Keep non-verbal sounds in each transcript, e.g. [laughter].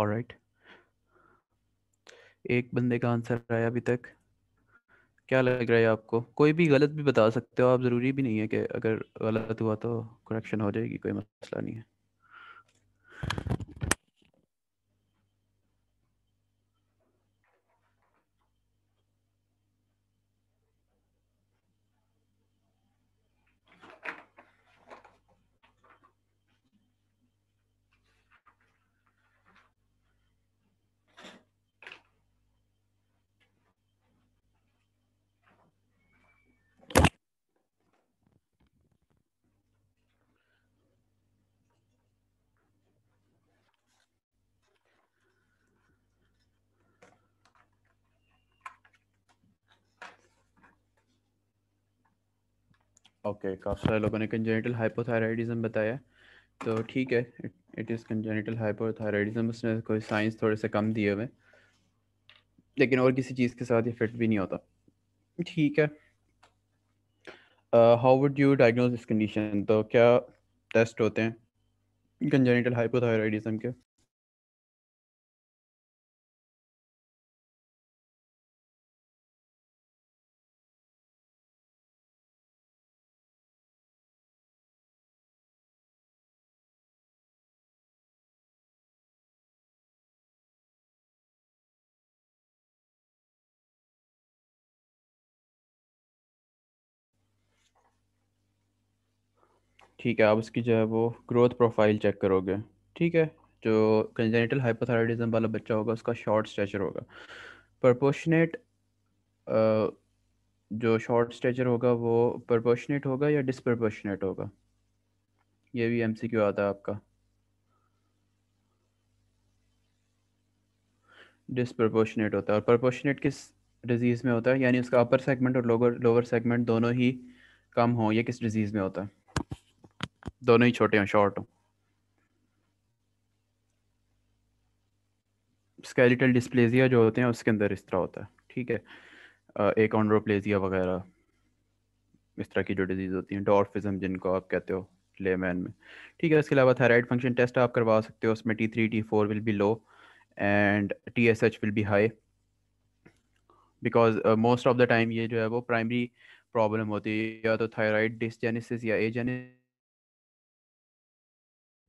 Right एक बंदे का आंसर आया अभी तक क्या लग रहा है आपको कोई भी गलत भी बता सकते हो आप ज़रूरी भी नहीं है कि अगर गलत हुआ तो करेक्शन हो जाएगी कोई मसला नहीं है ओके काफ़ी सारे लोगों ने कंजेनिटल हाइपोथायराइडिज्म बताया तो ठीक है इट इज़ कंजेनिटल हाइपोथायराइडिज्म उसमें कोई साइंस थोड़े से कम दिए हुए लेकिन और किसी चीज़ के साथ ये फिट भी नहीं होता ठीक है how would you diagnose this condition तो क्या टेस्ट होते हैं कंजेनिटल हाइपोथायराइडिज्म के ठीक है आप उसकी जो है वो ग्रोथ प्रोफाइल चेक करोगे ठीक है जो कंजेनिटल हाइपोथायरॉयडिज्म वाला बच्चा होगा उसका शॉर्ट स्टेचर होगा प्रपोशनेट जो शॉर्ट स्टेचर होगा वो प्रपोर्शनेट होगा या डिसप्रपोर्शनेट होगा ये भी एम सी क्यू आता है आपका डिसप्रपोर्शनेट होता है और प्रपोर्शनेट किस डिजीज़ में होता है यानी उसका अपर सेगमेंट और लोअर लोअर सेगमेंट दोनों ही कम हो ये किस डिजीज़ में होता है दोनों ही छोटे हों शॉर्ट हों स्केलेटल डिस्प्लेजिया जो होते हैं उसके अंदर इस तरह होता है ठीक है एक ऑनड्रोप्लेजिया वगैरह इस तरह की जो डिजीज़ होती हैं डॉर्फिज्म जिनको आप कहते हो लेमैन में ठीक है इसके अलावा थायराइड फंक्शन टेस्ट आप करवा सकते हो उसमें T three T four will be low and T S H will be high because most of the time ये जो है वो प्राइमरी प्रॉब्लम होती है या तो थायराइड डिसजेनेसिस या एजेनेसिस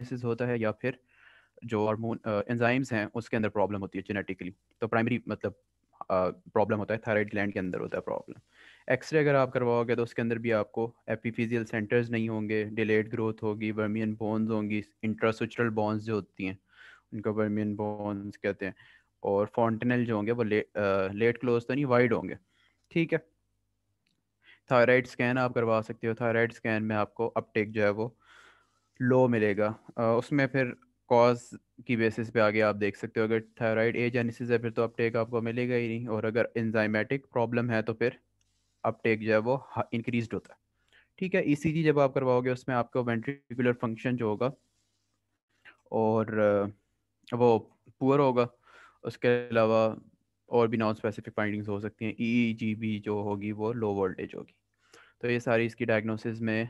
डिसइज होता है या फिर जो हार्मोन एंजाइम्स हैं उसके अंदर प्रॉब्लम होती है जेनेटिकली तो प्राइमरी मतलब प्रॉब्लम होता है थायराइड ग्लैंड के अंदर होता है प्रॉब्लम एक्सरे अगर आप करवाओगे तो उसके अंदर भी आपको एपीफिजियल सेंटर्स नहीं होंगे डिलेड ग्रोथ होगी वर्मियन बोन्स होंगी इंट्रासुचरल बोन्स जो होती हैं उनको वर्मियन बोन्स कहते हैं और फॉन्टेनल जो होंगे वो ले, आ, लेट क्लोज तो नहीं वाइड होंगे ठीक है थायराइड स्कैन आप करवा सकते हो थायराइड स्कैन में आपको अपटेक जो है वो लो मिलेगा उसमें फिर कॉज की बेसिस पे आगे आप देख सकते हो अगर थायराइड एज है फिर तो अपटेक आपको मिलेगा ही नहीं और अगर एंजाइमेटिक प्रॉब्लम है तो फिर अपटेक जो है वो इंक्रीज होता है ठीक है ई जब आप करवाओगे उसमें आपको वेंट्रिकुलर फंक्शन जो होगा और वो पुअर होगा उसके अलावा और भी नॉन स्पेसिफिक फाइंडिंग्स हो सकती हैं ई जी बी जो होगी वो लो वोल्टेज होगी तो ये सारी इसकी डायग्नोसिस में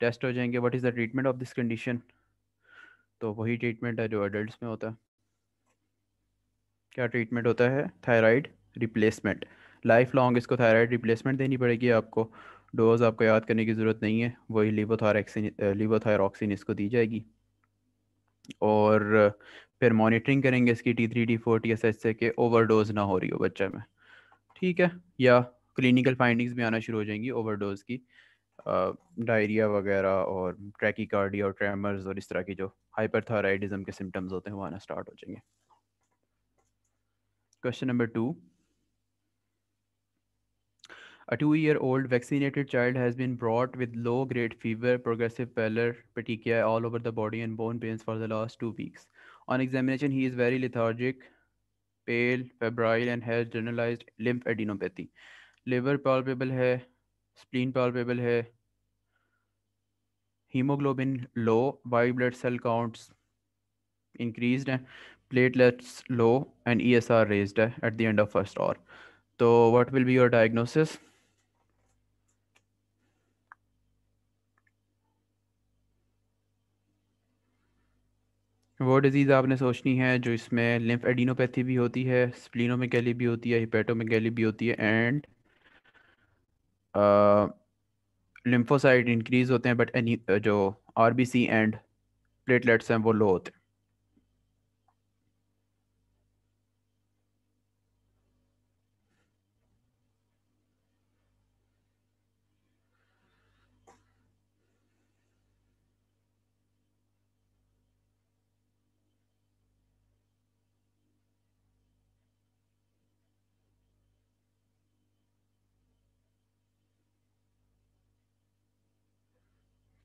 टेस्ट हो जाएंगे what is the treatment of this condition तो वही ट्रीटमेंट है जो एडल्ट में होता है क्या ट्रीटमेंट होता है थायराइड रिप्लेसमेंट लाइफ लॉन्ग इसको थायराइड रिप्लेसमेंट देनी पड़ेगी आपको डोज आपको याद करने की ज़रूरत नहीं है वही लिवोथायरक्सिन लिवोथायरॉक्सिन इसको दी जाएगी और फिर मॉनिटरिंग करेंगे इसकी T three T four T S H से कि ओवरडोज ना हो रही हो बच्चे में ठीक है या क्लिनिकल फाइंडिंग्स भी आना शुरू हो जाएंगी ओवरडोज की डायरिया वगैरह और ट्रैकिकार्डिया और ट्रेमर्स और इस तरह की जो हाइपरथायराइडिज्म के सिम्टम्स होते हैं वो आना स्टार्ट हो जाएंगे question number two A two-year-old vaccinated child has been brought with low-grade fever, progressive pallor, petechia all over the body, and bone pains for the last two weeks. On examination, he is very lethargic, pale, febrile, and has generalized lymphadenopathy. Liver palpable hai, spleen palpable है haemoglobin low white blood cell counts increase हैं platelets low and E S R raise है at the end of first hour तो what will be your diagnosis वो disease आपने सोचनी है जो इसमें लिम्फ एडिनोपैथी भी होती है में गैली भी होती है हिपेटो में गैली भी होती है एंड लिम्फोसाइट इंक्रीज होते हैं बट एनी जो R B C and platelets हैं वो लो होते हैं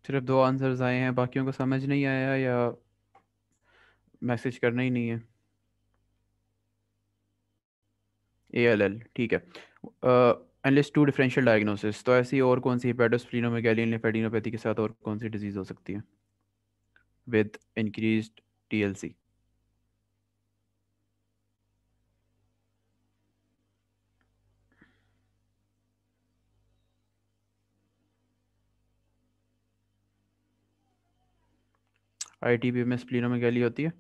सिर्फ दो आंसर्स आए हैं बाकियों को समझ नहीं आया या मैसेज करना ही नहीं है ए एल एल ठीक है एनलिस टू डिफरेंशियल डायग्नोसिस तो ऐसी और कौन सी गैलिन लिफेडिनोपैथी के साथ और कौन सी डिजीज़ हो सकती है with increase T L C I T P में गैली होती है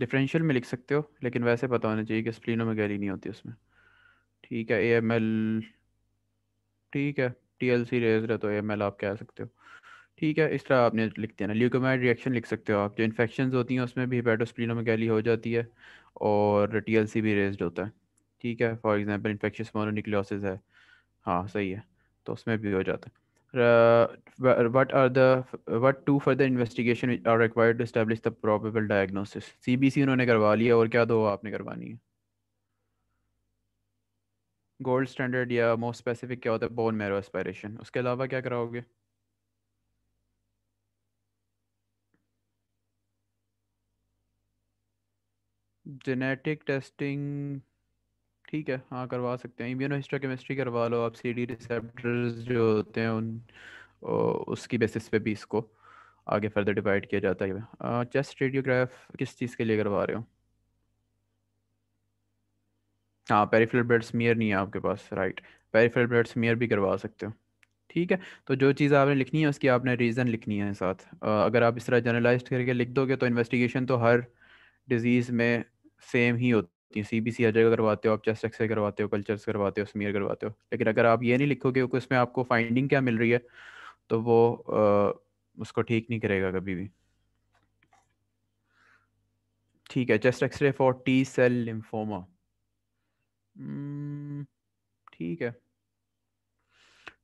डिफरेंशियल में लिख सकते हो लेकिन वैसे पता होना चाहिए कि में गैली नहीं होती उसमें ठीक है ए एम एल ठीक है टी एल सी रेज है तो ए एम एल आप कह सकते हो ठीक है इस तरह आपने लिख दिया ना ल्यूकोमाइड रिएक्शन लिख सकते हो आप जो इन्फेक्शन होती हैं उसमें भी में गैली हो जाती है और टी एल सी भी रेज होता है ठीक है फॉर एग्जाम्पल इन्फेक्शन मोनोनिक्लियोसिस है हाँ सही है तो उसमें भी हो जाता है uh, what are the what two further investigation are required to establish the probable diagnosis cbc unhone karwa liya aur kya do aapne karwani hai gold standard ya most specific kya hota hai bone marrow aspiration uske alawa kya कराओगे genetic testing ठीक है हाँ करवा सकते हैं immuno histochemistry करवा लो आप C D receptors जो होते हैं उन उसकी बेसिस पे भी इसको आगे फर्दर डिवाइड किया जाता है चेस्ट रेडियोग्राफ किस चीज़ के लिए करवा रहे हो हाँ पेरीफिल ब्लड स्मियर नहीं है आपके पास राइट पेरीफिल ब्लड स्मियर भी करवा सकते हो ठीक है तो जो चीज़ आपने लिखनी है उसकी आपने रीज़न लिखनी है साथ अगर आप इस तरह जनरलाइज करके लिख दोगे तो इन्वेस्टिगेशन तो हर डिज़ीज़ में सेम ही होती होती हैं सी बी सी हर जगह करवाते हो आप चेस्ट एक्सरे करवाते हो कल्चर्स करवाते हो स्मीयर करवाते हो लेकिन अगर आप ये नहीं लिखोगे कि उसमें आपको फाइंडिंग क्या मिल रही है तो वो आ, उसको ठीक नहीं करेगा कभी भी ठीक है chest X ray for T cell lymphoma ठीक है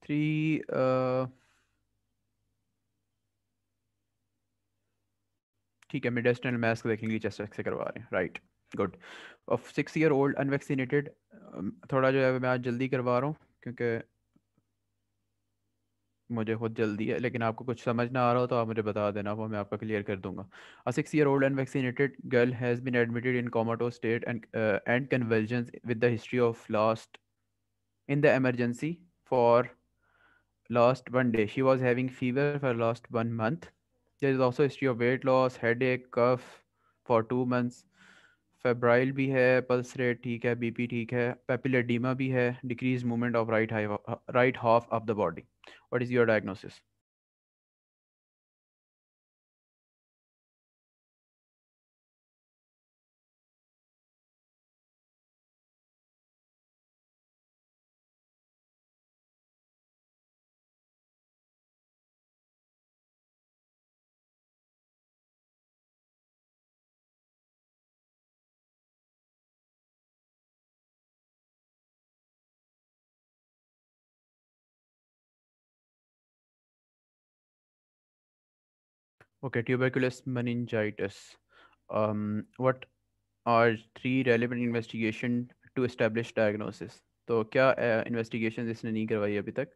थ्री ठीक है मिड एस्टर्नल मैस्क देखेंगे चेस्ट एक्सरे करवा रहे हैं right good of six year old unvaccinated थोड़ा जो है मैं आज जल्दी करवा रहा हूँ क्योंकि मुझे खुद जल्दी है लेकिन आपको कुछ समझ ना आ रहा हो तो आप मुझे बता देना वो मैं आपका क्लियर कर दूंगा a six year old unvaccinated girl has been admitted in comatose state and and conversion with the history of last in the emergency for last one day. She was having fever for last one month. There is also history of weight loss, headache, cough for two months. Febrile भी है pulse rate ठीक है BP ठीक है papilloedema भी है decrease movement of right right half of the body what is your diagnosis Okay, tuberculosis meningitis. Um, what are three relevant investigation to establish diagnosis? to kya uh, investigation isne nahi karwai abhi tak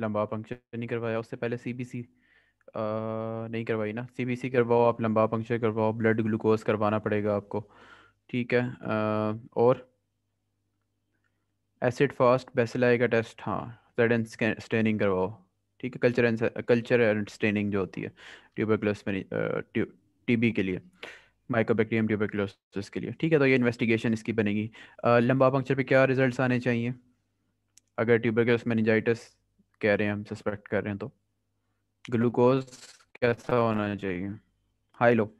lumbar puncture नहीं करवाया उससे पहले CBC नहीं करवाई ना CBC करवाओ आप लंबा पंक्चर करवाओ ब्लड ग्लूकोज करवाना पड़ेगा आपको ठीक है आ, और एसिड फास्ट बेसिलाई का टेस्ट हाँ रेड एंड स्टेनिंग करवाओ ठीक है culture and culture and staining जो होती है ट्यूबरकुलोस टीबी के लिए माइकोबैक्टीरियम ट्यूबरकुलोसिस के लिए ठीक है तो ये इन्वेस्टिगेशन इसकी बनेगी लंबा पंक्चर पे क्या रिजल्ट्स आने चाहिए अगर ट्यूबरकुलोस मेनिजाइटिस कह रहे हैं हम सस्पेक्ट कर रहे हैं तो ग्लूकोज कैसा होना चाहिए हाई लो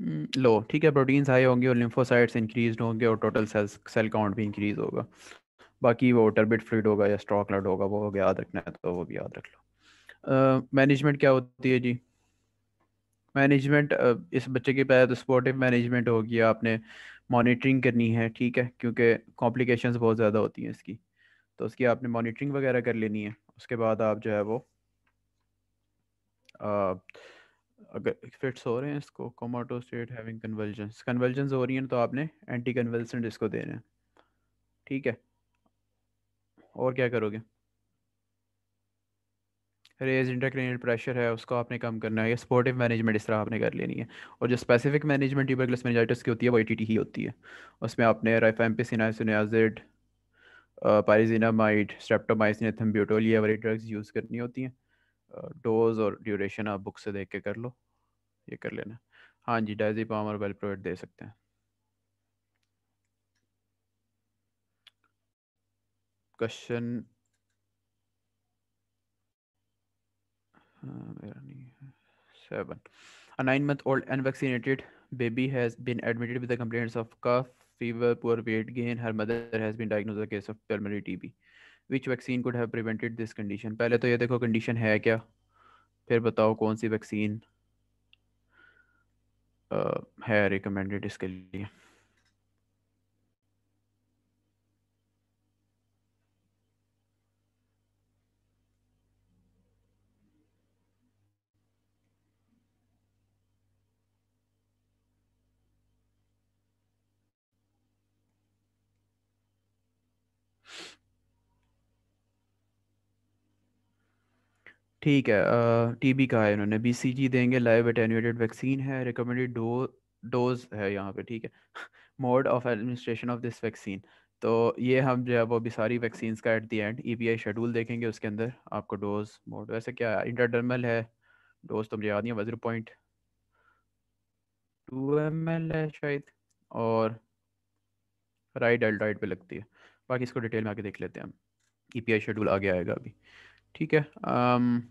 हम्म, लो ठीक है प्रोटीन्स हाई होंगे और लिम्फोसाइट्स इंक्रीज होंगे और टोटल सेल्स सेल काउंट भी इंक्रीज होगा बाकी वो टर्बिट फ्लूड होगा या स्ट्रॉकलड होगा वो याद रखना है तो वो भी याद रख लो मैनेजमेंट uh, क्या होती है जी मैनेजमेंट uh, इस बच्चे के पहले तो सपोर्टिव मैनेजमेंट होगी आपने मॉनिटरिंग करनी है ठीक है क्योंकि कॉम्प्लिकेशंस बहुत ज़्यादा होती हैं इसकी तो उसकी आपने मॉनिटरिंग वगैरह कर लेनी है उसके बाद आप जो है वो uh, अगर फिट्स हो रहे हैं इसको कोमाटो स्टेट हैविंग कन्वल्जेंस कन्वल्जेंस हो रही हैं तो आपने एंटी कन्वल्सेंट इसको दे रहे हैं ठीक है और क्या करोगे रेज इंटरक्रेनियल प्रेशर है उसको आपने कम करना है या सपोर्टिव मैनेजमेंट इस तरह आपने कर लेनी है और जो स्पेसिफिक मैनेजमेंट ट्यूबरकुलस मेनिजाइटिस की होती है वो एटीटी ही होती है उसमें आपने राइफाम्पिसिनाजिड पारिजिनामाइड स्ट्रेप्टोमाइसिन एथम्ब्यूटोल ये वाली ड्रग्स यूज़ करनी होती हैं डोज और ड्यूरेशन आप बुक से देख के कर लो ये कर लेना हाँ जी डायजी पाम और वेलप्रोवेट दे सकते हैं क्वेश्चन हाँ, मेरा नहीं है seven A nine month old unvaccinated baby has been admitted with the complaints of cough, fever, poor weight gain. Her mother has been diagnosed with a case of pulmonary TB. Which vaccine could have prevented this condition पहले तो ये देखो condition है क्या फिर बताओ कौन सी वैक्सीन uh, है रिकमेंडेड इसके लिए ठीक है टीबी का है इन्होंने बीसीजी देंगे लाइव एटेनुएटेड वैक्सीन है रिकमेंडेड डो डोज है यहाँ पे ठीक है mode of administration of this vaccine तो ये हम जो है वो अभी सारी वैक्सीन का at the end E schedule देखेंगे उसके अंदर आपको डोज मोड वैसे क्या इंटरडर्मल है डोज तो मुझे याद नहीं है पॉइंट टू एम एल है शायद और राइट एल्ड्राइड पे लगती है बाकी इसको डिटेल में आके देख लेते हैं हम ई e शेड्यूल आगे आएगा अभी ठीक है आम,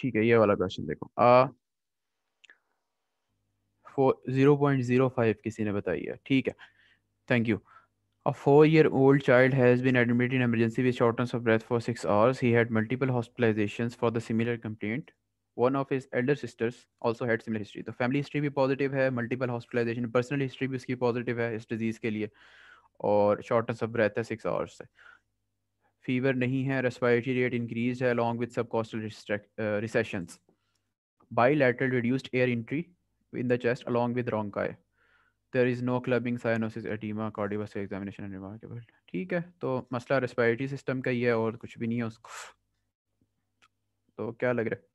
ठीक है ये वाला क्वेश्चन देखो आ जीरो पॉइंट जीरो फाइव किसी ने बताई है ठीक है thank you A four-year-old child has been admitted in emergency with shortness of breath for six hours. He had multiple hospitalizations for the similar complaint. One of his elder sisters also had similar history. The family history भी positive है, multiple hospitalization, personal history भी उसकी positive है इस disease के लिए और shortness of breath है six hours से. फीवर नहीं है रेस्पायरेटरी रेट इंक्रीज है along with subcostal recessions bilateral reduced air entry in the chest along with rhonchi there is no clubbing cyanosis oedema cardiovascular examination remarkable ठीक है तो मसला respiratory system का ही है और कुछ भी नहीं है उसको तो क्या लग रहा है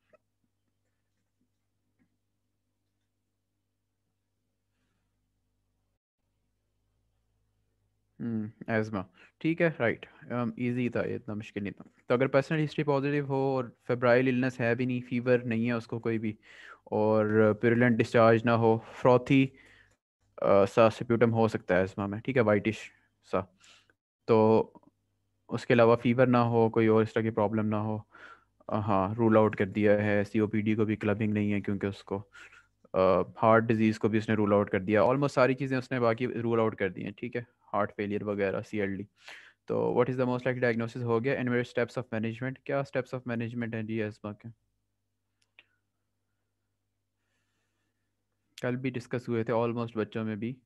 एजमा हम्म, ठीक है राइट इजी um, था ये इतना मुश्किल नहीं था तो अगर पर्सनल हिस्ट्री पॉजिटिव हो और फेब्राइल इलनेस है भी नहीं फीवर नहीं है उसको कोई भी और पिरुलेंट डिस्चार्ज ना हो फ्रॉथी uh, सा सप्यूटम हो सकता है एजमा में ठीक है वाइटिश सा तो उसके अलावा फीवर ना हो कोई और इस तरह की प्रॉब्लम ना हो हाँ रूल आउट कर दिया है सी को भी क्लबिंग नहीं है क्योंकि उसको हार्ट uh, डिजीज़ को भी उसने रूल आउट कर दिया ऑलमोस्ट सारी चीज़ें उसने बाकी रूल आउट कर दी हैं ठीक है हार्ट फेलियर वगैरह सी एल डी तो what is the most likely diagnosis हो गया एंड मेरे स्टेप्स ऑफ मैनेजमेंट क्या स्टेप्स ऑफ मैनेजमेंट हैं जी एस्मा के कल भी डिस्कस हुए थे ऑलमोस्ट बच्चों में भी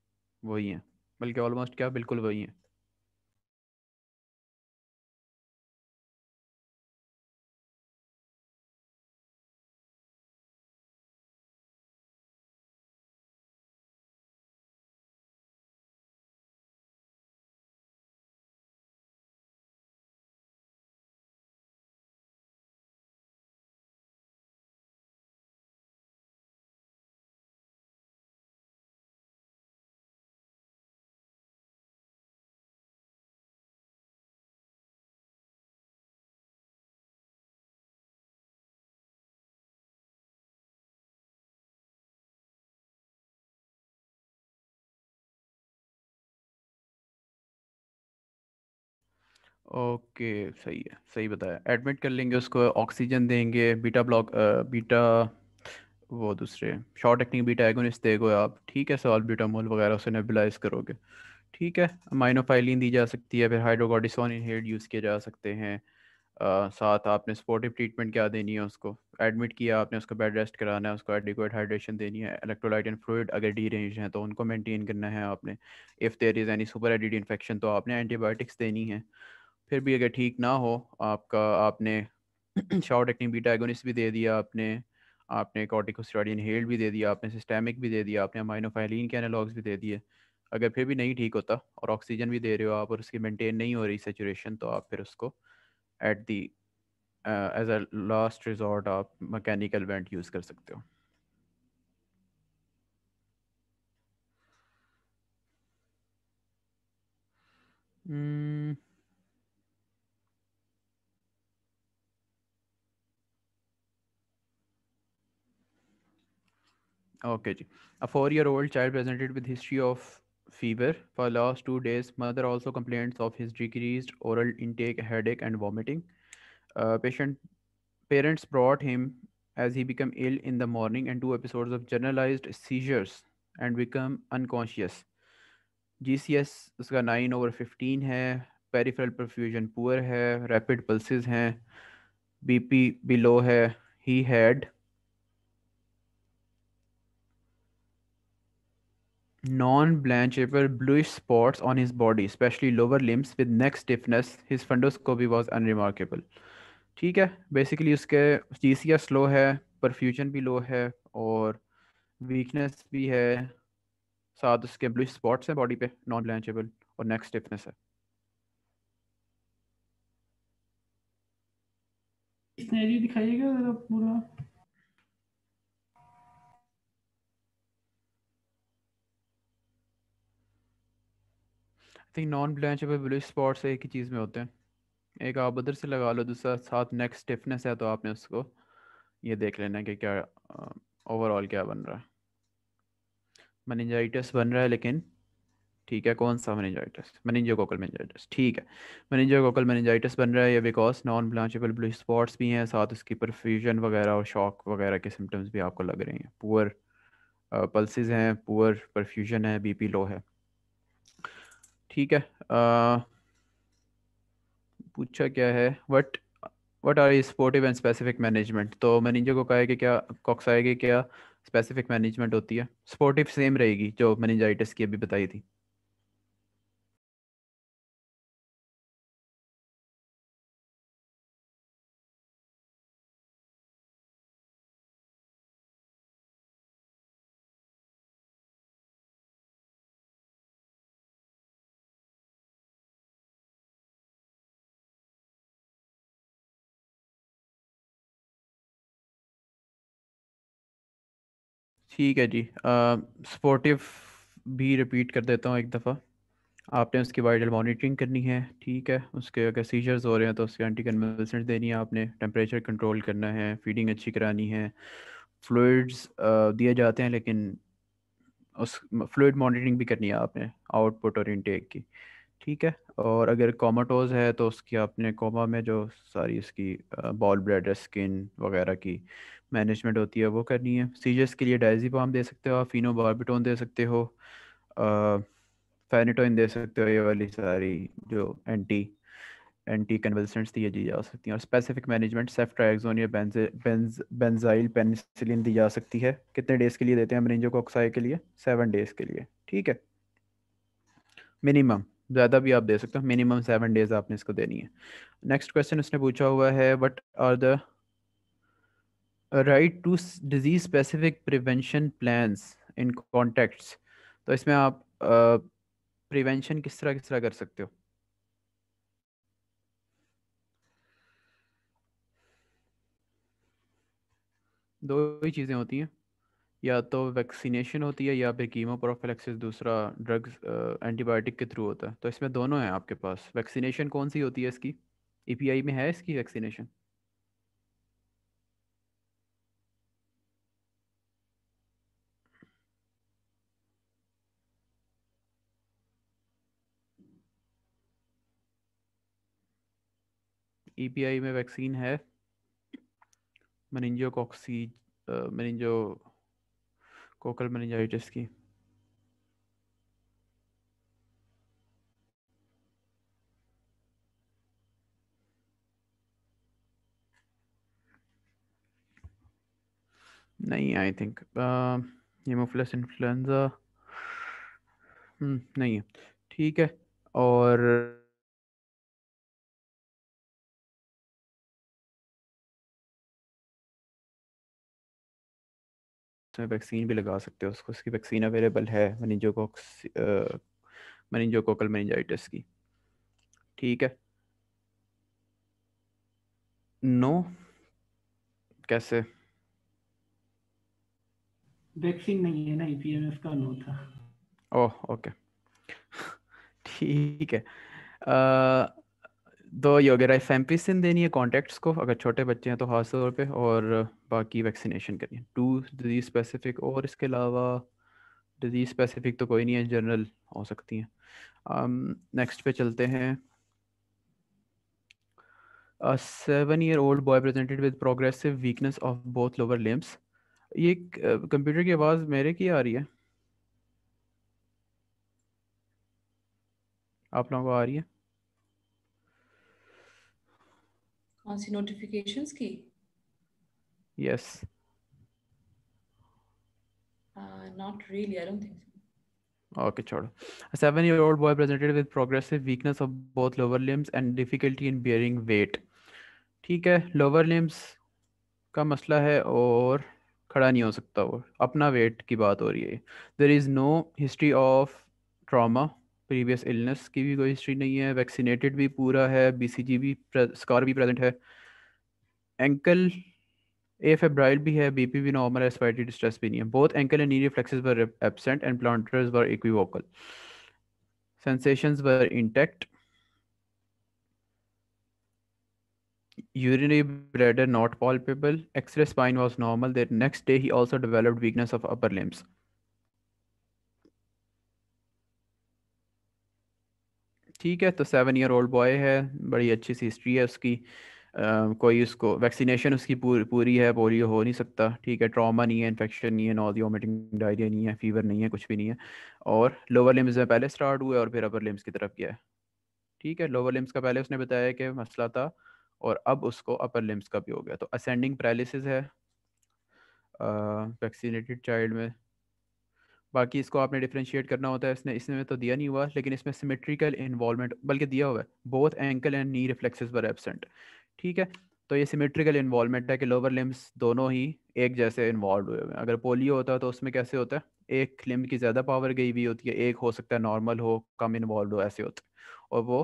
वही हैं बल्कि ऑलमोस्ट क्या बिल्कुल वही हैं ओके सही है सही बताया एडमिट कर लेंगे उसको ऑक्सीजन देंगे बीटा ब्लॉक बीटा वो दूसरे शॉर्ट एक्टिंग बीटा एगोनिस्ट देगो आप ठीक है सवाल मोल वगैरह उसे नेबुलाइज करोगे ठीक है माइनोफाइलिन दी जा सकती है फिर हाइड्रोगोडिसोन इनहेल्ड यूज़ किए जा सकते हैं साथ आपने सपोर्टिव ट्रीटमेंट क्या देनी है उसको एडमिट किया आपने उसको बेड रेस्ट कराना है उसको एडिकुएट हाइड्रेशन देनी है इलेक्ट्रोलाइट एंड फ्लूड अगर डी रेंज है तो उनको मेंटेन करना है आपने if there is any super added infection तो आपने एंटीबायोटिक्स देनी है फिर भी अगर ठीक ना हो आपका आपने [clears throat] एक्टिंग बीटा एगोनिस्ट भी दे दिया आपने आपने कॉर्टिकोस्टेरॉइड इनहेल भी दे दिया आपने सिस्टेमिक भी दे दिया आपने माइनोफाइलिन के एनालॉग्स भी दे दिए अगर फिर भी नहीं ठीक होता और ऑक्सीजन भी दे रहे हो आप और उसकी मेंटेन नहीं हो रही सेचुरेशन तो आप फिर उसको at the as a last resort आप मैकेनिकल वेंट यूज़ कर सकते हो Hmm. Okay. Ji. A four-year-old child presented with history of fever for last two days. Mother also complains of his decreased oral intake, headache, and vomiting. Uh, patient parents brought him as he became ill in the morning and two episodes of generalized seizures and become unconscious. GCS is 9 over 15 है peripheral perfusion poor है rapid pulses हैं BP below है he had non-blanchable bluish spots on his body, especially lower limbs with neck stiffness. His fundoscopy was unremarkable. ठीक है basically उसके जी C S लो है perfusion भी लो है और वीकनेस भी है साथ उसके ब्लू स्पॉट्स हैं बॉडी पे नॉन ब्लैंचेबल और नेक स्टिफनेस है दिखाइएगा जरा पूरा think non blanchable bluish spots एक ही चीज़ में होते हैं एक आप उधर से लगा लो दूसरा साथ नेक्स्ट स्टिफनेस है तो आपने उसको ये देख लेना कि क्या ओवरऑल क्या बन रहा है मनिजाइटस बन रहा है लेकिन ठीक है कौन सा मेनिजाइटिस कोकल मेनिजाइटिस ठीक है कोकल मनिजाइटस बन रहा है ये because non blanchable blue spots भी हैं साथ उसकी परफ्यूजन वगैरह और शॉक वगैरह के सिम्टम्स भी आपको लग रहे हैं पुअर पल्सिस हैं पुअर परफ्यूजन है बीपी लो है ठीक है पूछा क्या है what what are supportive and specific management तो मैनेजर को कहा है कि क्या कॉक्स आएगी क्या स्पेसिफिक मैनेजमेंट होती है स्पोर्टिव सेम रहेगी जो मैनेजाइटिस की अभी बताई थी ठीक है जी सपोर्टिव भी रिपीट कर देता हूँ एक दफ़ा आपने उसकी वाइटल मॉनिटरिंग करनी है ठीक है उसके अगर सीजर्स हो रहे हैं तो उसके एंटी कन्वेलसेंट देनी है आपने टेम्परेचर कंट्रोल करना है फीडिंग अच्छी करानी है फ्लूड्स दिए जाते हैं लेकिन उस फ्लूड मॉनिटरिंग भी करनी है आपने आउटपुट और इनटेक की ठीक है और अगर कॉमाटोज है तो उसकी आपने कोमा में जो सारी इसकी बॉल ब्लैडर स्किन वगैरह की मैनेजमेंट होती है वो करनी है सीजर्स के लिए डायजी पाम दे सकते हो आप फिनो बारबिटोन दे सकते हो फैनिटोइन दे सकते हो ये वाली सारी जो एंटी एंटी कन्वेलसेंट्स दी दी जा सकती हैं और स्पेसिफिक मैनेजमेंट सेफ्ट्राइक्सोन या बेंजाइल पेनिसिलिन दी जा सकती है कितने डेज के लिए देते हैं को ऑक्साइड के लिए सेवन डेज के लिए ठीक है मिनिमम ज़्यादा भी आप दे सकते हो मिनिमम सेवन डेज आपने इसको देनी है नेक्स्ट क्वेश्चन उसने पूछा हुआ है what are the right to disease specific prevention plan in contact तो इसमें आप प्रिवेंशन uh, किस तरह किस तरह कर सकते हो दो ही चीज़ें होती हैं या तो वैक्सीनेशन होती है या फिर कीमो प्रोफिलेक्सिस दूसरा ड्रग्स एंटीबायोटिक के थ्रू होता है तो इसमें दोनों हैं आपके पास वैक्सीनेशन कौन सी होती है इसकी ईपीआई e में है इसकी वैक्सीनेशन ईपीआई e में वैक्सीन है मनिंजो कॉक्सी मनिंजो कोकल मेनिजाइटिस की नहीं आई थिंक हीमोफिलस इन्फ्लुएंजा नहीं है ठीक है और साथ वैक्सीन भी लगा सकते हो उसको उसकी वैक्सीन अवेलेबल है मनिजोकोक्स मनिजोकोकल मेनिजाइटिस की ठीक है नो no. कैसे वैक्सीन नहीं है ना ईपीएमएस का नो था ओह ओके [laughs] ठीक है दो तो ये हो देनी है कॉन्टैक्ट्स को अगर छोटे बच्चे हैं तो खास तौर पर और बाकी वैक्सीनेशन करनी है टू डिजीज स्पेसिफिक और इसके अलावा डिजीज स्पेसिफिक तो कोई नहीं है जनरल हो सकती हैं नेक्स्ट um, पे चलते हैं seven year old boy presented with progressive weakness of both lower limbs ये कंप्यूटर की आवाज मेरे की आ रही है आप लोगों को आ रही है कौन सी नोटिफिकेशंस की yes not really I don't think Okay, sure. A seven year old boy presented with progressive weakness of both lower limbs and difficulty in bearing weight. ठीक है लोअर लिम्स का मसला है और खड़ा नहीं हो सकता वो अपना वेट की बात हो रही है there is no history of trauma previous illness की भी कोई हिस्ट्री नहीं है वैक्सीनेटेड भी पूरा है बीसीजी भी स्कार भी प्रेजेंट है एंकल ए फेब्राइल भी है बीपी भी नॉर्मल है स्पाइटी डिस्ट्रेस भी नहीं है both ankle and knee reflexes were absent and plantars were equivocal sensations वर intact urinary bladder not palpable x-ray spine was normal the next day he also developed weakness of upper limbs ठीक है तो seven year old boy है बड़ी अच्छी सी history है उसकी Uh, कोई उसको वैक्सीनेशन उसकी पूर, पूरी है पोलियो हो नहीं सकता ठीक है ट्रॉमा नहीं है इन्फेक्शन नहीं है नॉजी वोमिटिंग डायरिया नहीं है फीवर नहीं है कुछ भी नहीं है और लोअर लिम्स में पहले स्टार्ट हुआ और फिर अपर लिम्स की तरफ गया है ठीक है लोअर लिम्स का पहले उसने बताया कि मसला था और अब उसको अपर लिम्स का भी हो गया तो असेंडिंग पैरालिसिस है वैक्सीनेटेड uh, चाइल्ड में बाकी इसको आपने डिफ्रेंशिएट करना होता है इसने इसमें तो दिया नहीं हुआ लेकिन इसमें सिमेट्रिकल इन्वॉलमेंट बल्कि दिया हुआ है both ankle and knee reflexes were absent ठीक है तो ये सिमेट्रिकल इन्वॉल्वमेंट है कि लोअर लिम्स दोनों ही एक जैसे इन्वॉल्व हुए हैं अगर पोलियो होता है तो उसमें कैसे होता है एक लिम्ब की ज़्यादा पावर गई हुई होती है एक हो सकता है नॉर्मल हो कम इन्वॉल्व हो ऐसे होता और वो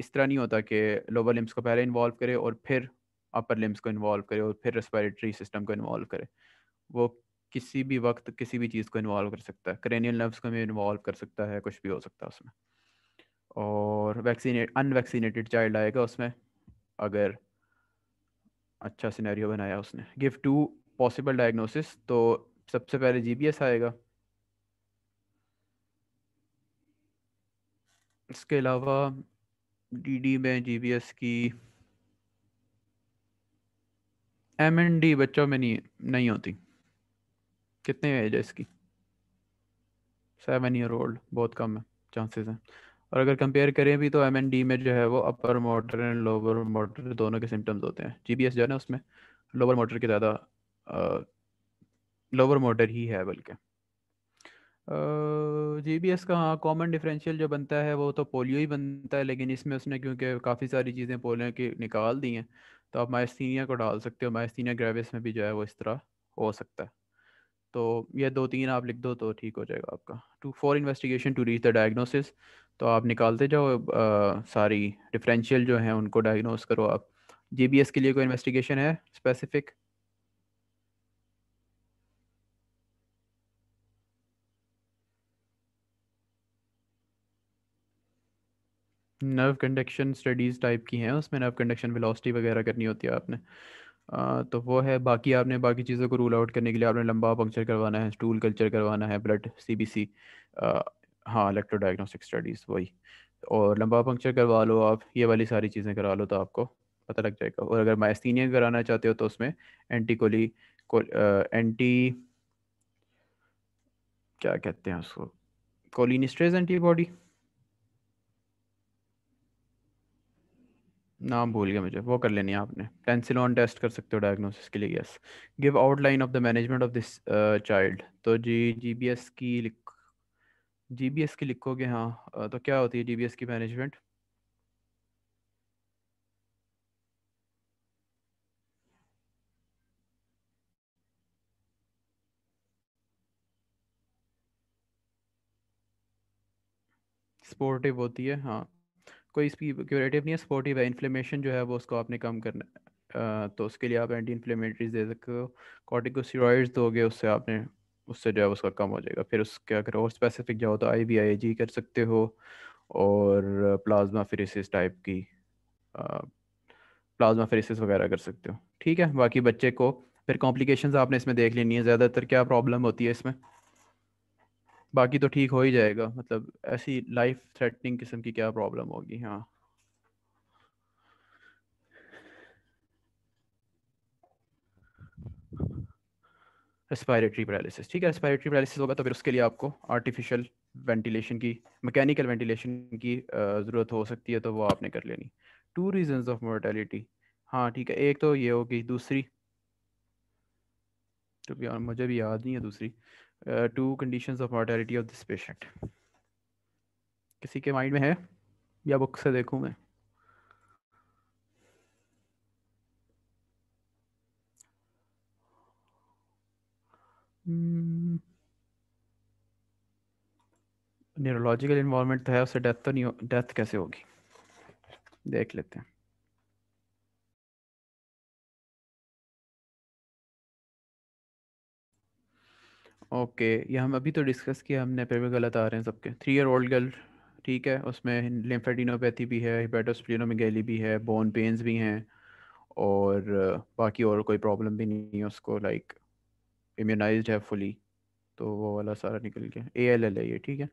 इस तरह नहीं होता कि लोअर लिम्स को पहले इन्वॉल्व करे और फिर अपर लिम्स को इन्वॉल्व करे और फिर रेस्पिरेटरी सिस्टम को इन्वॉल्व करे वो किसी भी वक्त किसी भी चीज़ को इन्वॉल्व कर सकता है क्रेनियल नर्व्स को भी इन्वॉल्व कर सकता है कुछ भी हो सकता है उसमें और वैक्सीनेट अनवैक्सीनेटेड चाइल्ड आएगा उसमें अगर अच्छा सिनेरियो बनाया उसने गिव टू पॉसिबल डायग्नोसिस तो सबसे पहले जीबीएस आएगा इसके अलावा डीडी में जीबीएस की एमएनडी बच्चों में नहीं नहीं होती कितने एज है इसकी सेवन ईयर ओल्ड बहुत कम है चांसेस हैं और अगर कंपेयर करें भी तो एम एन डी में जो है वो upper motor and lower motor दोनों के सिम्टम्स होते हैं जी बी एस जो है ना उसमें लोअर मोटर के ज़्यादा लोअर मोटर ही है बल्कि जी बी एस का हाँ कॉमन डिफरेंशियल जो बनता है वो तो पोलियो ही बनता है लेकिन इसमें उसने क्योंकि काफ़ी सारी चीज़ें पोलियो की निकाल दी हैं तो आप मायस्थीनिया को डाल सकते हो मायस्थीनिया ग्रेविस में भी जो है वो इस तरह हो सकता है तो ये दो तीन आप लिख दो तो ठीक हो जाएगा आपका to for investigation to reach the diagnosis तो आप निकालते जाओ आ, सारी डिफरेंशियल जो है उनको डायग्नोस करो आप जीबीएस के लिए कोई इन्वेस्टिगेशन है specific nerve conduction studies type की हैं उसमें नर्व कंडक्शन वेलोसिटी वगैरह करनी होती है आपने तो वो है बाकी आपने बाकी चीज़ों को रूल आउट करने के लिए आपने लंबा पंक्चर करवाना है स्टूल कल्चर करवाना है ब्लड सी बी सी हाँ इलेक्ट्रो डायग्नोस्टिक स्टडीज़ वही और लंबा पंक्चर करवा लो आप ये वाली सारी चीज़ें करा लो तो आपको पता लग जाएगा और अगर माइस्थीनिया कराना चाहते हो तो उसमें एंटी कोली को, आ, एंटी क्या कहते हैं उसको कोलिनिस्ट्रेज एंटीबॉडी नाम भूल गया मुझे वो कर लेनी है आपने टेंसिलॉन टेस्ट कर सकते हो डायग्नोसिस के लिए yes give outline of the management of this child तो जी जीबीएस की लिख जीबीएस की लिखोगे हाँ uh, तो क्या होती है जीबीएस की मैनेजमेंट सपोर्टिव होती है हाँ कोई इसकी क्यूरेटिव नहीं है सपोर्टिव है इन्फ्लेमेशन जो है वो उसको आपने कम करना है तो उसके लिए आप एंटी इन्फ्लेमेटरीज दे सकते हो कॉर्टिकोस्टीरॉइड्स दोगे उससे आपने उससे जो है उसका कम हो जाएगा फिर उसके अगर और स्पेसिफिक जाओ तो आई वी आई जी कर सकते हो और प्लाज्मा फिरिसिस टाइप की प्लाज्मा फिरिसिस वगैरह कर सकते हो ठीक है बाकी बच्चे को फिर कॉम्प्लिकेशंस आपने इसमें देख लेनी है ज़्यादातर क्या प्रॉब्लम होती है इसमें बाकी तो ठीक हो ही जाएगा मतलब ऐसी लाइफ थ्रेटनिंग किस्म की क्या प्रॉब्लम होगी हाँ रेस्पायरेटरी पैरालिसिस ठीक है रेस्पायरेटरी पैरालिसिस होगा तो फिर उसके लिए आपको आर्टिफिशियल वेंटिलेशन की मैकेनिकल वेंटिलेशन की ज़रूरत हो सकती है तो वो आपने कर लेनी टू रीजन ऑफ मोर्टेलिटी हाँ ठीक है एक तो ये होगी दूसरी तो भी मुझे भी याद नहीं है दूसरी two conditions of mortality of this patient किसी के माइंड में है या बुक से देखूं मैं न्यूरोलॉजिकल hmm. इन्वॉल्वमेंट तो है उससे डेथ तो नहीं हो डेथ कैसे होगी देख लेते हैं ओके ये हम अभी तो डिस्कस किया हमने पे गलत आ रहे हैं सबके थ्री ईयर ओल्ड गर्ल ठीक है उसमें लिम्फेडिनोपैथी भी है गैली भी है बोन पेन्स भी हैं और बाकी और कोई प्रॉब्लम भी नहीं है उसको लाइक इम्यूनाइज है फुली तो वो वाला सारा निकल गया ए एल एल है ये ठीक है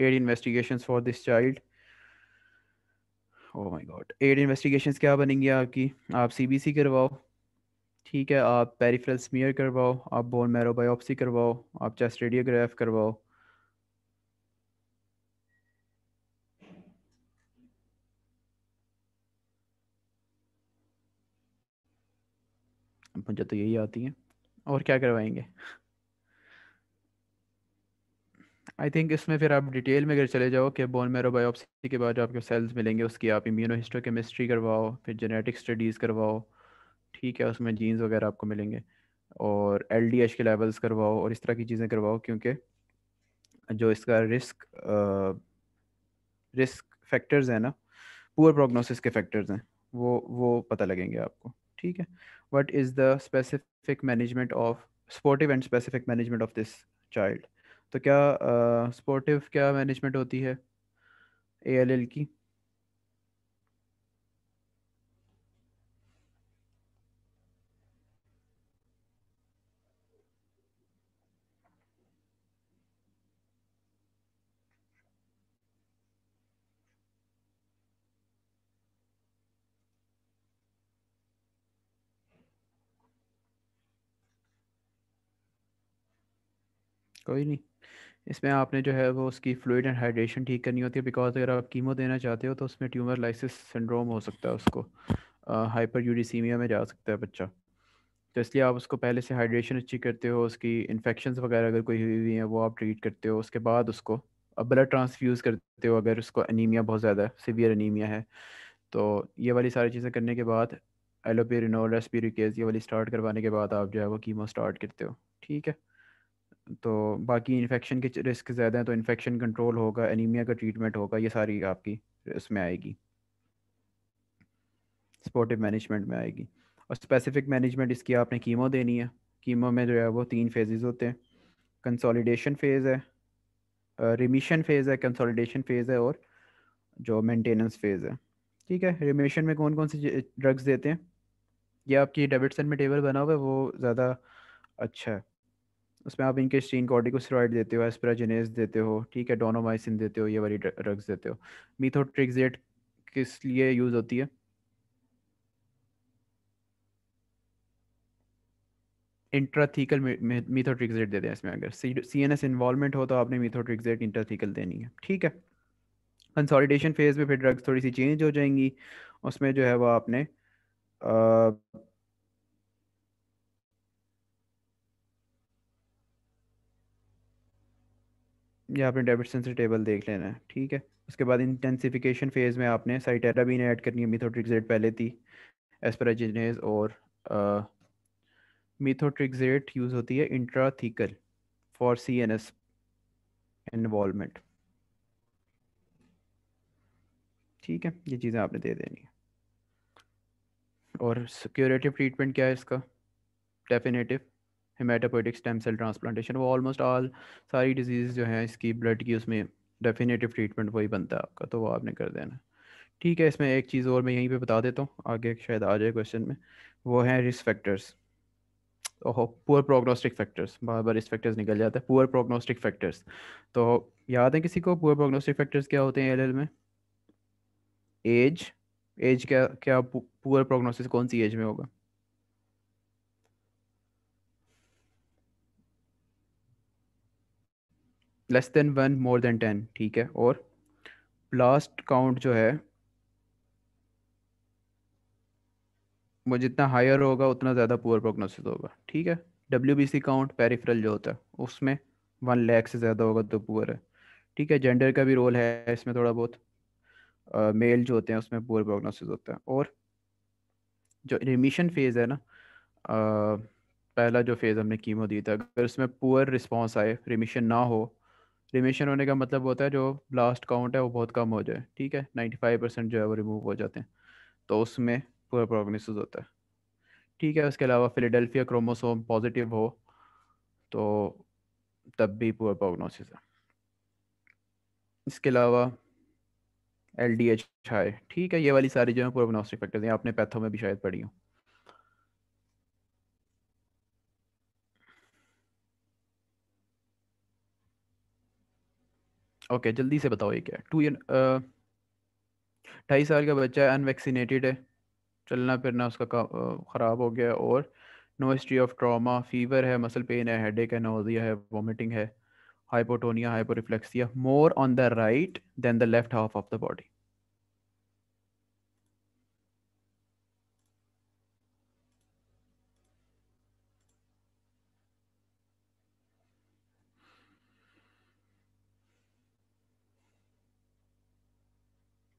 add investigation for this child oh my god add investigation क्या बनेंगी आपकी आप सी बी सी करवाओ ठीक है आप पेरीफ्रल स्मियर करवाओ आप बोन मैरो बायोप्सी करवाओ आप चेस्ट रेडियोग्राफ करवाओ मुझे तो यही आती है और क्या करवाएंगे आई थिंक इसमें फिर आप डिटेल में अगर चले जाओ कि बोन मैरो बायोप्सी के बाद जो आपके सेल्स मिलेंगे उसकी आप इम्यूनो हिस्ट्रोकेमिस्ट्री करवाओ फिर जेनेटिक स्टडीज़ करवाओ ठीक है उसमें जीन्स वगैरह आपको मिलेंगे और एल डी एच के लेवल्स करवाओ और इस तरह की चीज़ें करवाओ क्योंकि जो इसका रिस्क रिस्क फैक्टर्स हैं ना पुअर प्रोग्नोसिस के फैक्टर्स हैं वो वो पता लगेंगे आपको ठीक है what is the specific management of supportive and specific management of this child तो क्या स्पोर्टिव uh, क्या मैनेजमेंट होती है ए की कोई नहीं इसमें आपने जो है वो उसकी फ्लूड एंड हाइड्रेशन ठीक करनी होती है बिकॉज अगर आप कीमो देना चाहते हो तो उसमें ट्यूमर लाइसिस सिंड्रोम हो सकता है उसको हाइपर यूडिसीमिया में जा सकता है बच्चा तो इसलिए आप उसको पहले से हाइड्रेशन अच्छी करते हो उसकी इन्फेक्शन वगैरह अगर कोई हुई हुई हैं वो आप ट्रीट करते हो उसके बाद उसको अब ब्लड ट्रांसफ्यूज़ करते हो अगर उसको अनीमिया बहुत ज़्यादा सीवियर अनीमिया है तो ये वाली सारी चीज़ें करने के बाद एलोपेरिनोल रेस्पिरिकेज ये वाली स्टार्ट करवाने के बाद आप जो है वो कीमो स्टार्ट करते हो ठीक है तो बाकी इन्फेक्शन के रिस्क ज़्यादा है तो इन्फेक्शन कंट्रोल होगा एनीमिया का ट्रीटमेंट होगा ये सारी आपकी उसमें आएगी सपोर्टिव मैनेजमेंट में आएगी और स्पेसिफिक मैनेजमेंट इसकी आपने कीमो देनी है कीमो में जो है वो तीन फेजेस होते हैं कंसोलिडेशन फेज़ है रिमिशन फेज़ है कंसोलिडेशन फेज़ है और जो मेंटेनेंस फेज़ है ठीक है रिमिशन में कौन कौन से ड्रग्स देते हैं ये आपकी डेबिटसन में टेबल बना हुआ है वो ज़्यादा अच्छा है उसमें आप इनके स्टीन कॉर्टिकोस्टेरॉइड देते हो एस्प्राजिनेस देते हो ठीक है डोनोमाइसिन देते हो ये वाली ड्रग्स देते हो मीथोट्रिक्सेट किस लिए यूज होती है इंट्राथीकल मीथोट्रिक्सेट देते हैं इसमें अगर सी एन एस इन्वॉल्वमेंट हो तो आपने मीथोट्रिक्सेट इंट्राथीकल देनी है ठीक है कंसोलिडेशन फेज में फिर ड्रग्स थोड़ी सी चेंज हो जाएंगी उसमें जो है वो आपने ये आपने डेबिट सेंसर टेबल देख लेना है ठीक है उसके बाद इंटेंसिफिकेशन फेज़ में आपने साइटेरा भी ऐड करनी है मिथोट्रिक्जेट पहले थी एस्पराजिनेज और मिथोट्रिक्जेट यूज़ होती है intrathecal for C N S ठीक है ये चीज़ें आपने दे देनी है और क्योरेटिव ट्रीटमेंट क्या है इसका definitive haematopoietic stem cell transplantation वो ऑलमोस्ट ऑल सारी डिजीज़ जो है इसकी ब्लड की उसमें डेफिनेटिव ट्रीटमेंट वही बनता है आपका तो वो आपने कर देना ठीक है इसमें एक चीज़ और मैं यहीं पे बता देता हूँ आगे शायद आ जाए क्वेश्चन में वो है रिस्क फैक्टर्स ओहो पुअर प्रोग्नोस्टिक फैक्टर्स बार बार रिस्क फैक्टर्स निकल जाता है पुअर प्रोग्नोस्टिक फैक्टर्स तो याद है किसी को पुअर प्रोग्नोस्टिक फैक्टर्स क्या होते हैं एल में एज एज क्या क्या पुअर प्रोग्नोसिस कौन सी एज में होगा less than one more than ten ठीक है और लास्ट काउंट जो है वो जितना हायर होगा उतना ज़्यादा पुअर प्रोग्नोसिस होगा ठीक है W B C count peripheral जो होता है उसमें वन लैख से ज़्यादा होगा तो पुअर है ठीक है जेंडर का भी रोल है इसमें थोड़ा बहुत मेल uh, जो होते हैं उसमें पुअर प्रोग्नोसिस होता है और जो रिमिशन फेज़ है ना uh, पहला जो फेज़ हमने कीमो दी था अगर उसमें पुअर रिस्पॉन्स आए रिमिशन ना हो रिमिशन होने का मतलब होता है जो ब्लास्ट काउंट है वो बहुत कम हो जाए ठीक है नाइन्टी फाइव परसेंट जो है वो रिमूव हो जाते हैं तो उसमें पूरा प्रोग्नोसिस होता है ठीक है उसके अलावा फिलेडेल्फिया क्रोमोसोम पॉजिटिव हो तो तब भी पूरा प्रोग्नोसिस है इसके अलावा एल डी एच हाई ठीक है ये वाली सारी जो है पूरा प्रोग्नोस्टिक फैक्टर्स हैं आपने पैथो में भी शायद पढ़ी हूँ ओके जल्दी से बताओ ये क्या टू ईयर ढाई साल का बच्चा है अनवैक्सीनेटेड है चलना फिरना उसका ख़राब हो गया और no history of trauma fever है मसल पेन है हेड एक है नोजिया है वॉमिटिंग है hypotonia hyporeflexia more on the right than the left half of the body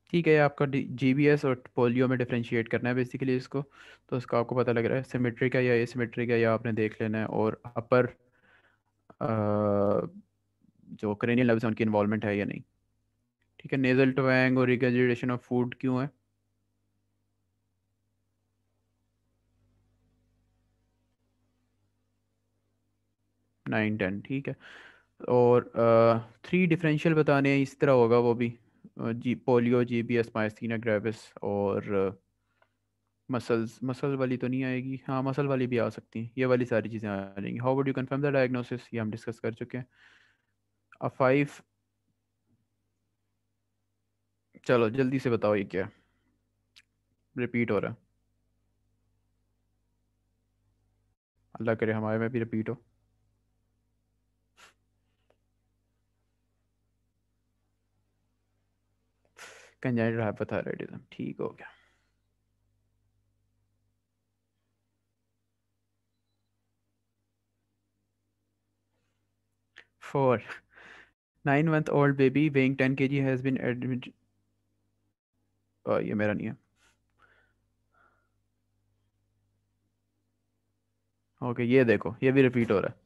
ठीक है आपका जी और पोलियो में डिफ्रेंशिएट करना है बेसिकली इसको तो इसका आपको पता लग रहा है सिमेट्रिक है या ए सीमेट्रिक है या आपने देख लेना है और अपर जो करेनियल नर्व्स उनकी इन्वॉलमेंट है या नहीं ठीक है नेजल टवैंग और रिकजेशन ऑफ फूड क्यों है नाइन टेन ठीक है और थ्री डिफरेंशियल बताने हैं इस तरह होगा वो भी जी polio G B S myasthenia gravis और मसल्स मसल वाली तो नहीं आएगी हाँ मसल वाली भी आ सकती हैं ये वाली सारी चीज़ें आ जाएंगी how would you confirm the diagnosis ये हम डिस्कस कर चुके हैं अब फाइव चलो जल्दी से बताओ ये क्या रिपीट हो रहा है अल्लाह करे हमारे में भी रिपीट हो कंजेंडल हाइपोथायरायडिज्म ठीक हो गया four nine month old baby weighing ten K G has been admit ये मेरा नहीं है ओके ये देखो ये भी रिपीट हो रहा है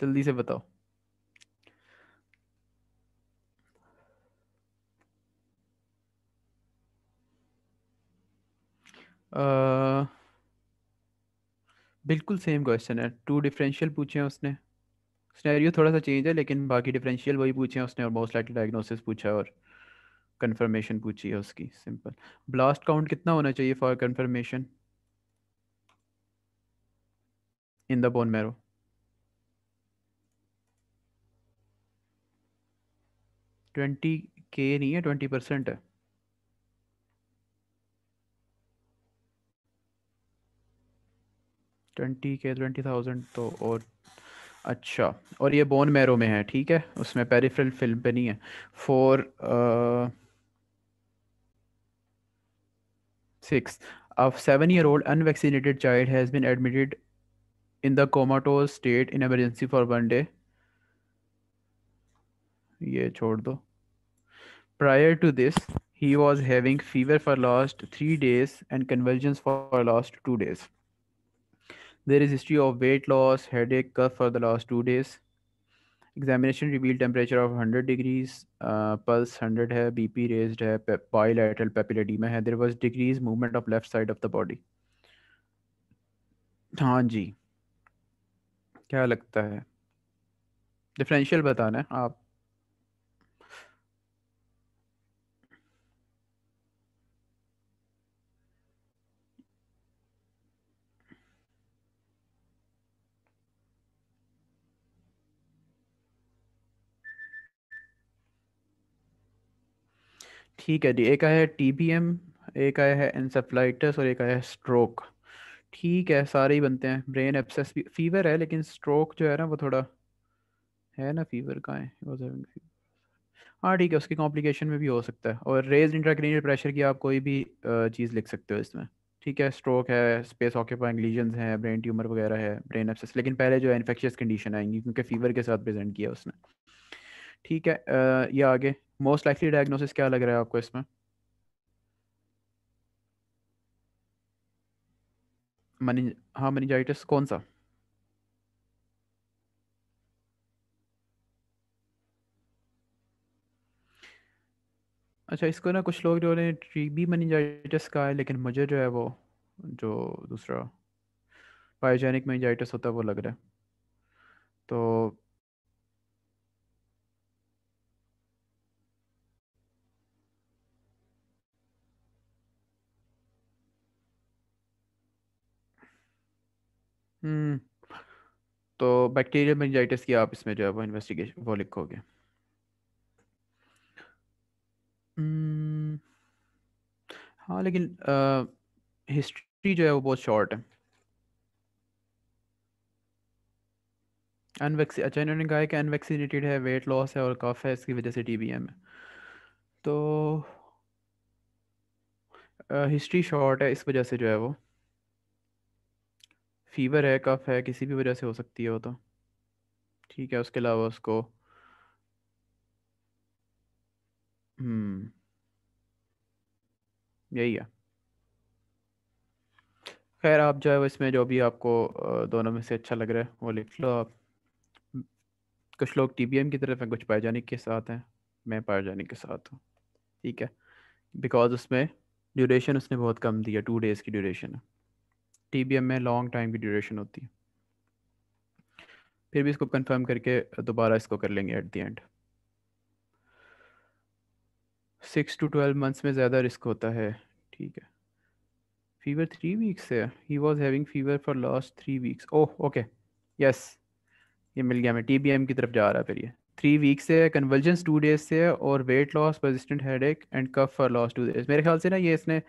जल्दी से बताओ आ, बिल्कुल सेम क्वेश्चन है टू डिफरेंशियल पूछे हैं उसने स्नैरियो थोड़ा सा चेंज है लेकिन बाकी डिफरेंशियल वही पूछे हैं उसने और मोस्ट लाइकली डायग्नोसिस पूछा है और कंफर्मेशन पूछी है उसकी सिंपल ब्लास्ट काउंट कितना होना चाहिए for confirmation in the bone marrow twenty के नहीं है ट्वेंटी परसेंट है ट्वेंटी के ट्वेंटी थाउजेंड तो और अच्छा और ये बोन मैरो में है ठीक है उसमें पेरिफ्रल फिल्म पे नहीं है फोर सिक्स अब seven year old unvaccinated child has been admitted in the comatose state in emergency for one day ये छोड़ दो prior to this he was having fever for last three days and convulsions for last two days there is history of weight loss headache cough for the last two days examination reveal temperature of hundred degrees pulse hundred है BP raised है bilateral papilloedema है there was decreased movement of left side of the body हाँ जी क्या लगता है differential बताना आप ठीक है जी एक आया है टीबीएम एक आया है इंसेफ्लाइटिस और एक आया है स्ट्रोक ठीक है सारे ही बनते हैं ब्रेन एप्सेस भी फीवर है लेकिन स्ट्रोक जो है ना वो थोड़ा है ना फीवर का है हाँ ठीक है उसकी कॉम्प्लिकेशन में भी हो सकता है और रेज इंट्राक्रेनियल प्रेशर की आप कोई भी चीज़ लिख सकते हो इसमें ठीक है स्ट्रोक है स्पेस ऑक्यूपाइंग लीजन्स हैं ब्रेन ट्यूमर वगैरह है ब्रेन एप्सेस लेकिन पहले जो है इन्फेक्शियस कंडीशन आएंगी क्योंकि फीवर के साथ प्रेजेंट किया उसने ठीक है ये आगे मोस्ट लाइकली डायग्नोसिस क्या लग रहा है आपको इसमें मनी हाँ मनीजाइटिस कौन सा अच्छा इसको ना कुछ लोग जो ने बी मनीजाइटिस का है लेकिन मुझे जो है वो जो दूसरा पायोजेनिक मनीजाइटिस होता है वो लग रहा है तो हम्म। तो बैक्टीरियल मेनिंजाइटिस की आप इसमें जो है वो इन्वेस्टिगेशन वो लिखोगे हम्म। हाँ लेकिन हिस्ट्री जो है वो बहुत शॉर्ट है अनवैक्सी अच्छा इन्होंने कहा है कि अनवैक्सीनेटेड है वेट लॉस है और कफ है इसकी वजह से टीबीएम है तो हिस्ट्री शॉर्ट है इस वजह से जो है वो फीवर है कफ है किसी भी वजह से हो सकती है वो तो ठीक है उसके अलावा उसको हम्म यही है खैर आप जो है वो इसमें जो भी आपको दोनों में से अच्छा लग रहा है वो लिख लो आप कुछ लोग टीबीएम की तरफ हैं कुछ पायजानिक के साथ हैं मैं पायजानिक के साथ हूँ ठीक है बिकॉज उसमें ड्यूरेशन उसने बहुत कम दिया टू डेज़ की ड्यूरेशन है टीबीएम में लॉन्ग टाइम की ड्यूरेशन होती है फिर भी इसको कंफर्म करके दोबारा इसको कर लेंगे at the end six to twelve months में ज़्यादा रिस्क होता है ठीक है फीवर थ्री वीक्स है he was having fever for last three weeks oh okay yes ये मिल गया हमें टीबीएम की तरफ जा रहा है फिर ये थ्री वीक्स से है कन्वर्जेंस टू डेज से है और weight loss persistent headache and cough for last two days मेरे ख्याल से ना ये इसने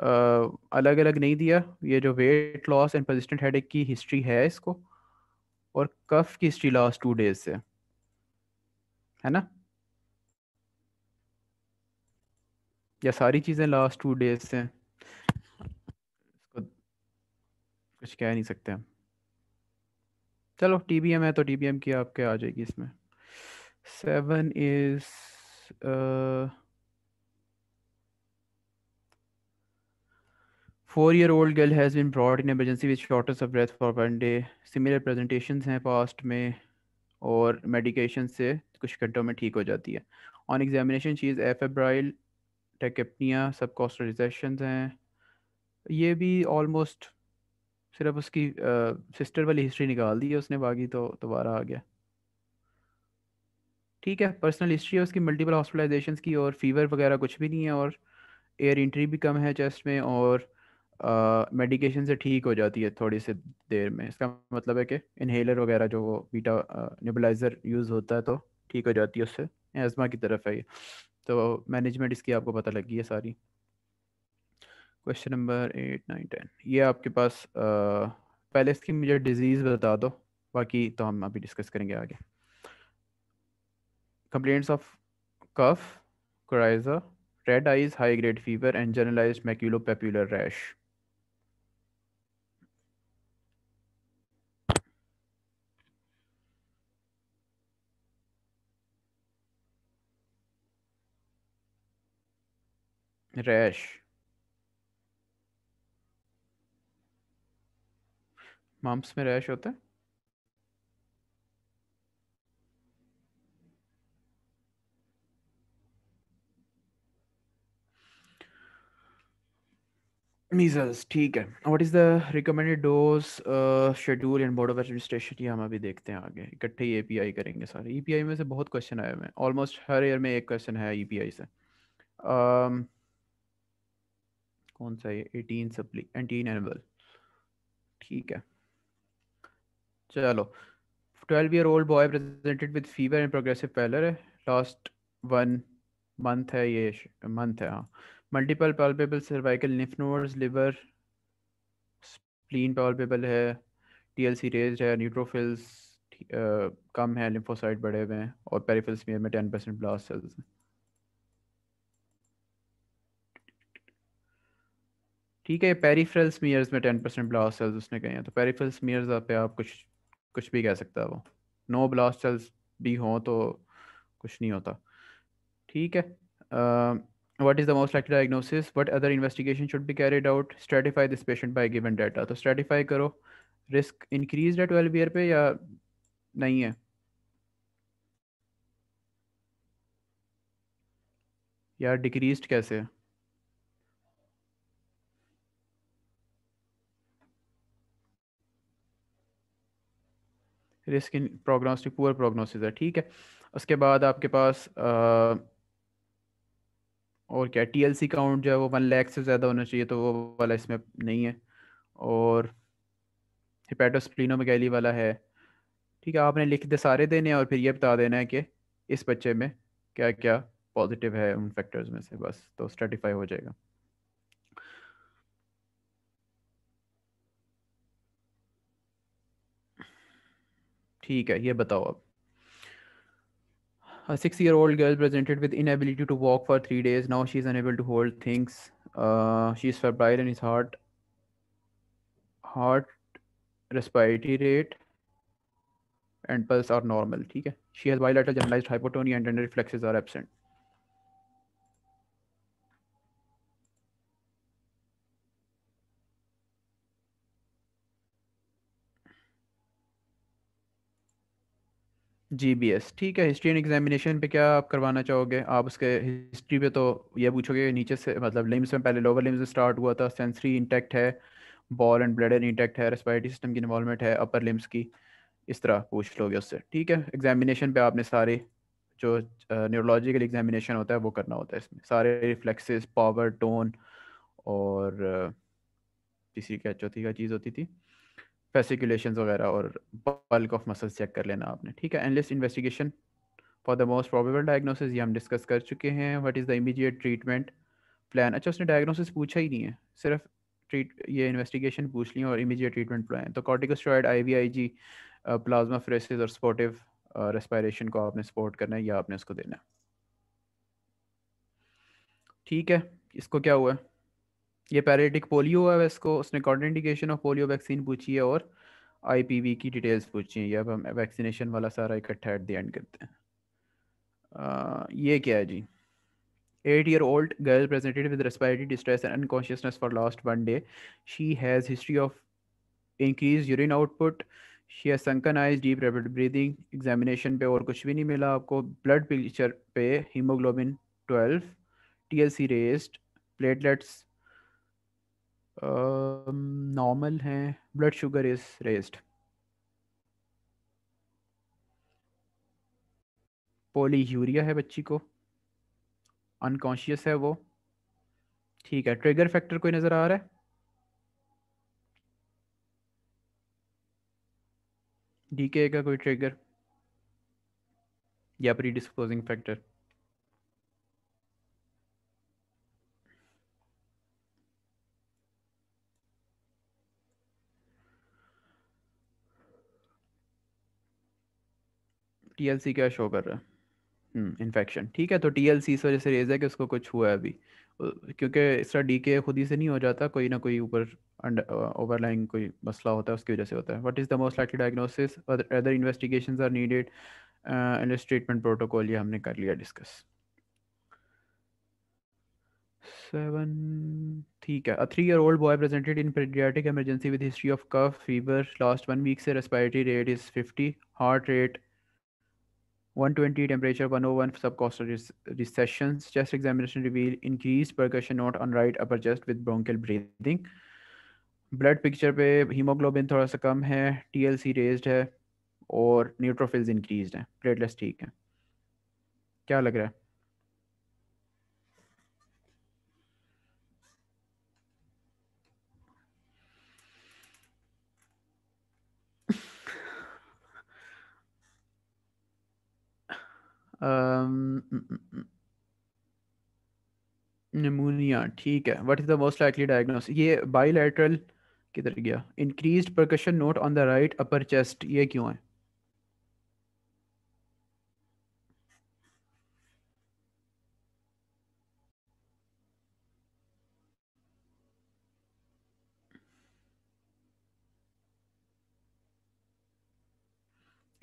अलग अलग नहीं दिया ये जो weight loss and persistent head की हिस्ट्री है इसको और कफ की हिस्ट्री लास्ट टू डेज से है ना या सारी चीज़ें लास्ट टू डेज से कुछ कह नहीं सकते हम चलो टी बी एम है तो टी बी एम की आपके आ जाएगी इसमें seven is four year old girl has been brought in emergency with shortness of breath for one day similar presentation हैं पास्ट में और मेडिकेशन से कुछ घंटों में ठीक हो जाती है ऑन एग्जामिनेशन चीज एफेब्राइल टेकपनिया सब कॉस्टलाइजेशन हैं ये भी ऑलमोस्ट सिर्फ उसकी सिस्टर वाली हिस्ट्री निकाल दी है उसने बाकी तो दोबारा आ गया ठीक है पर्सनल हिस्ट्री है उसकी मल्टीपल हॉस्पिटलाइजेशन की और फीवर वगैरह कुछ भी नहीं है और एयर इंट्री भी कम है चेस्ट में और मेडिकेशन uh, से ठीक हो जाती है थोड़ी सी देर में इसका मतलब है कि इनहेलर वगैरह जो वो बीटा नेबुलाइजर यूज़ होता है तो ठीक हो जाती है उससे एजमा की तरफ है ये तो मैनेजमेंट इसकी आपको पता लगी है सारी question number eight nine ten ये आपके पास आ, पहले इसकी मुझे डिजीज़ बता दो बाकी तो हम अभी डिस्कस करेंगे आगे complaints of cough coryza red eyes high grade fever and generalised maculopapular rash rash mumps में रैश होता है मीजल्स ठीक है what is the recommended dose schedule and बोर्ड ऑफ एडमिनिस्ट्रेशन ये हम अभी देखते हैं आगे इकट्ठे ही एपीआई करेंगे सारे ईपीआई e में से बहुत क्वेश्चन आए हुए हैं ऑलमोस्ट हर ईयर में एक क्वेश्चन है ईपीआई e से um, कौन सा ये एटीन सप्ली एटीन एनिमल ठीक है चलो twelve year old boy presented with fever and progressive pallor है लास्ट वन मंथ है ये मंथ है हाँ multiple palpable cervical lymph nodes liver spleen palpable है टी एल सी रेज है न्यूट्रोफिल्स uh, कम है लिम्फोसाइट बढ़े हुए हैं और पेरीफिल्स में टेन परसेंट ब्लास्ट सेल्स हैं ठीक है पेरीफ्रल स्मीयर्स में टेन परसेंट ब्लास्ट सेल्स उसने कहे हैं तो पेरीफ्रल स्मीयर्स पे आप कुछ कुछ भी कह सकता है वो नो ब्लास्ट सेल्स भी हों तो कुछ नहीं होता ठीक है what is the most likely diagnosis what other investigation should be carried out stratify this patient by given data तो स्ट्रेटिफाई करो रिस्क इंक्रीज है ट्वेल्व ईयर पे या नहीं है या डिक्रीज कैसे है risk in prognostic poor prognosis है ठीक है उसके बाद आपके पास आ, और क्या टी एल सी काउंट जो है वो वन लैख से ज़्यादा होना चाहिए तो वो वाला इसमें नहीं है और हिपेटोस्प्लिनोमगैली वाला है ठीक है आपने लिख दे सारे देने और फिर ये बता देना है कि इस बच्चे में क्या क्या पॉजिटिव है उन फैक्टर्स में से बस तो स्ट्रेटिफाई हो जाएगा ठीक है ये बताओ अब a six year old girl presented with inability to walk for three days. Now she is unable to hold things. Uh, she is febrile and is heart heart respiratory rate and pulse are normal. Okay? She has bilateral generalized hypotonia and tender reflexes are absent. G B S ठीक है history and examination पे क्या आप करवाना चाहोगे आप उसके history पे तो ये पूछोगे नीचे से मतलब लिम्स में पहले लोअर लिम्स में स्टार्ट हुआ था सेंसरी इंटैक्ट है बॉल एंड ब्लडर इंटैक्ट है रेस्पायरेटरी सिस्टम की इन्वॉलमेंट है अपर लिम्स की इस तरह पूछ लोगे उससे ठीक है एग्जामिनेशन पे आपने सारे जो न्यूरोलॉजिकल एग्जामिनेशन होता है वो करना होता है इसमें सारे रिफ्लेक्सेस पावर टोन और तीसरी क्या चौथी का चीज़ होती थी फेसिकुलेशन वगैरह और बल्क ऑफ मसल चेक कर लेना आपने ठीक है enlist investigation for the most probable diagnosis ये हम डिस्कस कर चुके हैं what is the immediate treatment plan अच्छा उसने डायग्नोसिस पूछा ही नहीं है सिर्फ ट्रीट ये इन्वेस्टिगेशन पूछ ली और इमीडिएट ट्रीटमेंट प्लान तो corticosteroid I V I G plasmapheresis और स्पोर्टिव रेस्पायरेशन uh, को आपने सपोर्ट करना है या आपने उसको देना है ठीक है इसको क्या हुआ है ये पैरेटिक पोलियो है इसको उसने कॉन्टेंडिकेशन ऑफ पोलियो वैक्सीन पूछी है और आईपीवी की डिटेल्स पूछी है ये अब हम वैक्सीनेशन वाला सारा इकट्ठा एट द एंड करते हैं ये क्या है जी eight year old girl presented with respiratory distress and unconsciousness for last one day she has history of increase urine output she has sunken eyes deep rapid breathing examination पे और कुछ भी नहीं मिला आपको ब्लड पिक्चर पे haemoglobin twelve T L C raised platelets normal हैं blood sugar is raised polyuria है बच्ची को अनकॉन्शियस है वो ठीक है ट्रिगर फैक्टर कोई नज़र आ रहा है डीके का कोई ट्रिगर या प्री डिस्पोजिंग फैक्टर टीएलसी क्या शो कर रहा है इन्फेक्शन hmm, ठीक है तो टी एल सी इस वजह से रेज है कि उसको कुछ हुआ है अभी क्योंकि इस तरह डी के खुद ही से नहीं हो जाता कोई ना कोई ऊपर ओवरलाइंग कोई मसला होता है उसकी वजह से होता है what is the most likely diagnosis other investigation are needed and treatment protocol ये हमने कर लिया डिस्कस सेवन ठीक है a three year old boy presented in paediatric emergency with history of cough fever last one week से respiratory rate is fifty heart rate 120 temperature, 101 subcostal res recessions. Chest examination reveal increased percussion note on right upper chest with bronchial breathing. Blood picture पे haemoglobin थोड़ा सा कम है TLC raised है और neutrophils increased हैं platelets ठीक हैं क्या लग रहा है हम्म, हम्म, हम्म। निमोनिया ठीक है what is the most likely diagnose ये बाईलैटरल किधर गया increased percussion note on the right upper chest ये क्यों है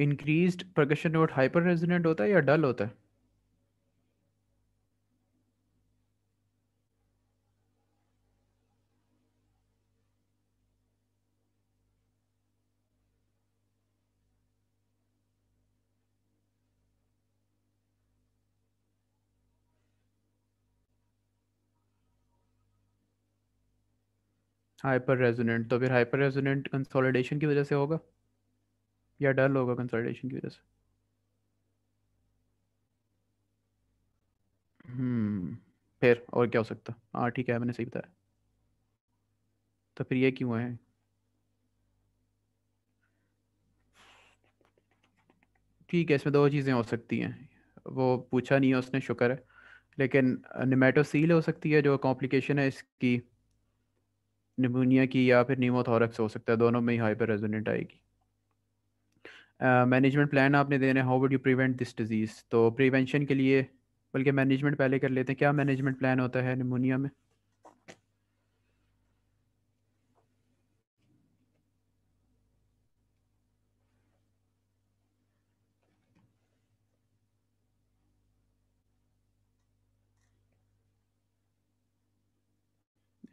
increased percussion note hyper resonant होता है या डल होता है हाइपर रेजोनेंट तो फिर हाइपर रेजोनेंट कंसोलिडेशन की वजह से होगा या डल होगा कंसल्टेशन की वजह से हम्म, फिर और क्या हो सकता हाँ ठीक है मैंने सही बताया तो फिर ये क्यों है ठीक है इसमें दो चीज़ें हो सकती हैं वो पूछा नहीं है उसने शुक्र है लेकिन निमेटोसील हो सकती है जो कॉम्प्लिकेशन है इसकी निमोनिया की या फिर न्यूमोथोरक्स हो सकता है दोनों में ही हाइपर रेजोनेंट आएगी मैनेजमेंट uh, प्लान आपने देना how would you prevent this disease तो प्रिवेंशन के लिए बल्कि मैनेजमेंट पहले कर लेते हैं क्या मैनेजमेंट प्लान होता है निमोनिया में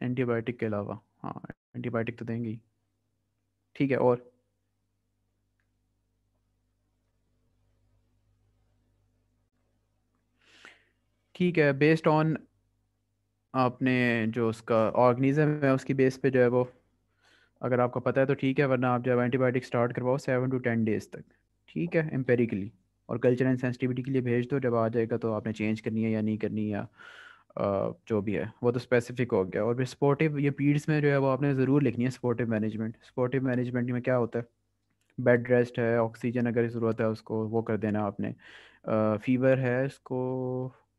एंटीबायोटिक के अलावा हाँ एंटीबायोटिक तो देंगे ही ठीक है और ठीक है बेस्ड ऑन आपने जो उसका ऑर्गेनिज्म है उसकी बेस पे जो है वो अगर आपको पता है तो ठीक है वरना आप जब एंटीबायोटिक स्टार्ट करवाओ सेवन टू टेन डेज तक ठीक है एम्पेरिकली और कल्चर एंड सेंसिटिविटी के लिए भेज दो जब आ जाएगा तो आपने चेंज करनी है या नहीं करनी या जो भी है वो तो स्पेसिफिक हो गया और फिर स्पोर्टिव ये पीड्स में जो है वो आपने ज़रूर लिखनी है स्पोर्टिव मैनेजमेंट स्पोर्टिव मैनेजमेंट में क्या होता है बेड रेस्ट है ऑक्सीजन अगर ज़रूरत है उसको वो कर देना आपने फीवर है इसको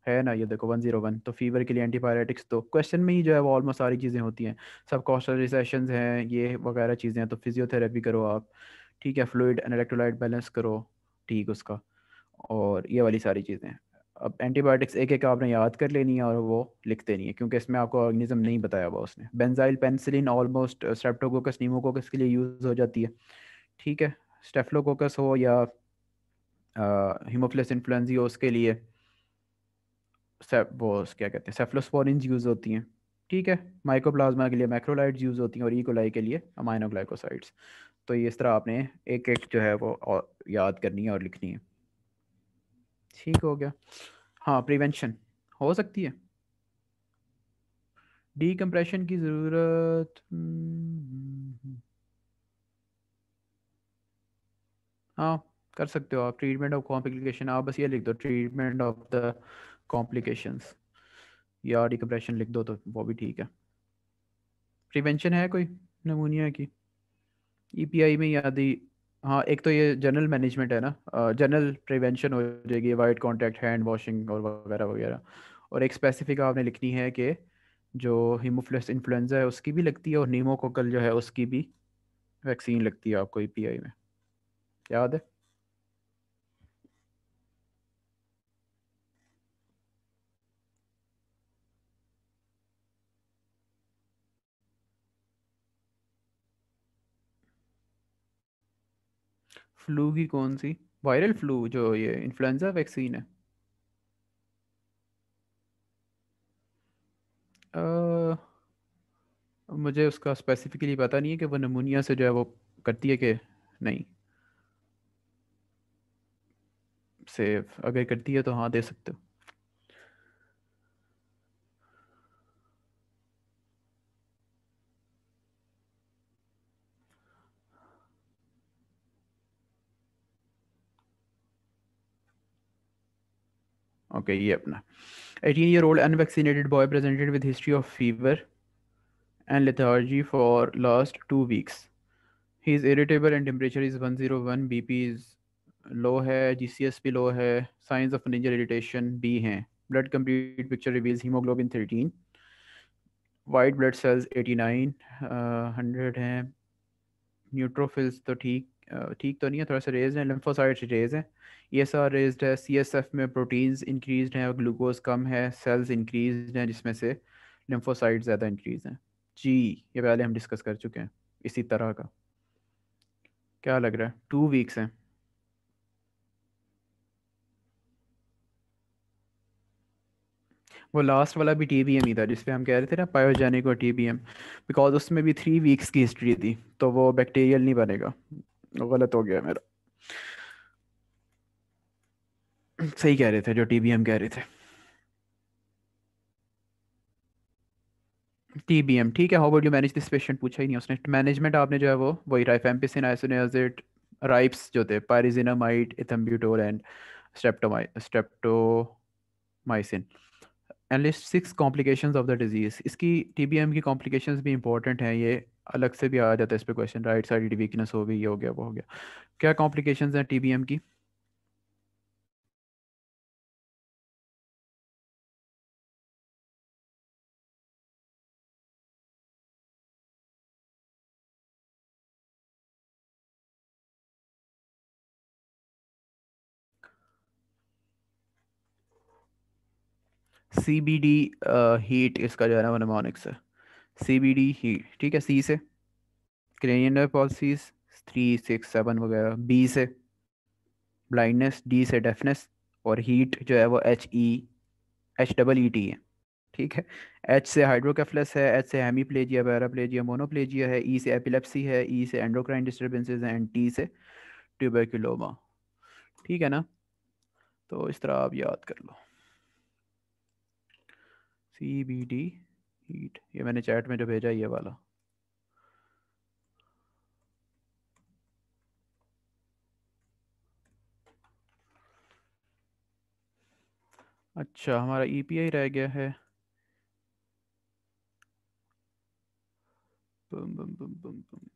है ना ये देखो वन जीरो वन तो फीवर के लिए एंटीबायोटिक्स तो क्वेश्चन में ही जो है वो ऑलमोस्ट सारी चीज़ें होती हैं सब कॉस्टल रिसेशन हैं ये वगैरह चीज़ें हैं तो फिजियोथेरेपी करो आप ठीक है फ्लूड एंड इलेक्ट्रोलाइट बैलेंस करो ठीक उसका और ये वाली सारी चीज़ें अब एंटीबायोटिक्स एक एक आपने याद कर लेनी है और वो लिख देनी है क्योंकि इसमें आपको ऑर्गेनिज्म नहीं बताया हुआ उसने benzyl penicillin almost streptococcus pneumococcus के लिए यूज़ हो जाती है ठीक है स्टेफ्लोकोकस हो या हिमोफ्लस इन्फ्लुएंजी हो उसके लिए वो क्या कहते हैं सेफ्लोस्पोरेंस यूज़ होती हैं ठीक है माइकोप्लाज्मा के लिए माइक्रोलाइट यूज़ होती हैं और ईकोलाई e. के लिए अमाइनोग्लाइकोसाइड्स तो ये इस तरह आपने एक एक जो है वो याद करनी है और लिखनी है ठीक हो गया हाँ प्रिवेंशन हो सकती है डी कम्प्रेशन की ज़रूरत हम्म, हाँ कर सकते हो आप ट्रीटमेंट ऑफ कॉम्प्लिकेशन आप बस ये लिख दो ट्रीटमेंट ऑफ द कॉम्प्लिकेशंस या डिकम्प्रेशन लिख दो तो वो भी ठीक है प्रिवेंशन है कोई नमूनिया की ईपीआई में याद ही हाँ एक तो ये जनरल मैनेजमेंट है ना जनरल प्रिवेंशन हो जाएगी वाइट कॉन्टैक्ट हैंड वॉशिंग और वगैरह वगैरह और एक स्पेसिफिक आपने लिखनी है कि जो हिमोफ्लस इन्फ्लुएंजा है उसकी भी लगती है और नीमोकोकल जो है उसकी भी वैक्सीन लगती है आपको ई e में याद है फ्लू की कौन सी वायरल फ्लू जो ये इन्फ्लुएंजा वैक्सीन है आ, मुझे उसका स्पेसिफिकली पता नहीं है कि वो नमूनिया से जो है वो करती है कि नहीं सेफ अगर करती है तो हाँ दे सकते हो ओके ये अपना eighteen year old unvaccinated boy presented with history of fever and lethargy for last two weeks he is irritable and temperature is one zero one B P is low है G C S P low है signs of meningeal irritation be हैं blood complete picture reveals haemoglobin thirteen white blood cells eighty nine hundred हैं neutrophils तो ठीक ठीक तो नहीं है थोड़ा सा रेज e है लिम्फोसाइड्स रेज है ये एस आर रेज्ड है सी एस एफ में प्रोटीन्स इंक्रीज हैं और ग्लूकोज कम है सेल्स इंक्रीज हैं जिसमें से लिम्फोसाइड ज़्यादा इंक्रीज हैं जी ये पहले हम डिस्कस कर चुके हैं इसी तरह का क्या लग रहा है टू वीक्स हैं वो लास्ट वाला भी टी बी एम ही था जिसपे हम कह रहे थे ना पायोजेनिक और टी बी एम बिकॉज उसमें भी थ्री वीक्स की हिस्ट्री थी तो वो बैक्टीरियल नहीं बनेगा गलत हो गया मेरा सही कह रहे थे जो टीबीएम कह रहे थे टीबीएम ठीक है how would you manage this patient पूछा ही नहीं उसने मैनेजमेंट आपने जो है वो वही राइफ एम्पिसिन आइसोनियाजिड राइप्स जो थे पायरिजिनामाइड इथम्ब्यूटोर एंड स्ट्रेप्टोमाइ streptomycin and list six complication of the disease इसकी टी की कॉम्प्लिकेशन भी इंपॉर्टेंट हैं ये अलग से भी आ जाता है इस पर क्वेश्चन राइट साइड वीकनेस हो गई ये हो गया वो हो गया क्या कॉम्प्लिकेशन हैं टी की सी बी डी हीट इसका जो है ना मनमोनिक्स है सी बी डी हीट ठीक है सी से cranial palsies three six seven वगैरह बी से ब्लाइंडनेस डी से डेफनेस और हीट जो है वो H E H double E T है ठीक है एच से हाइड्रोकेफलस है एच से हेमीप्लेजिया पैराप्लेजिया मोनोप्लेजिया है ई e से एपिलेप्सी है ई e से एंड्रोक्राइन डिस्टर्बेंसेज एंड टी से ट्यूबरकुलोमा ठीक है ना तो इस तरह आप याद कर लो सी बी डी हीट ये मैंने चैट में जो भेजा ये वाला अच्छा हमारा ईपीआई e रह गया है बम बम बम बम बम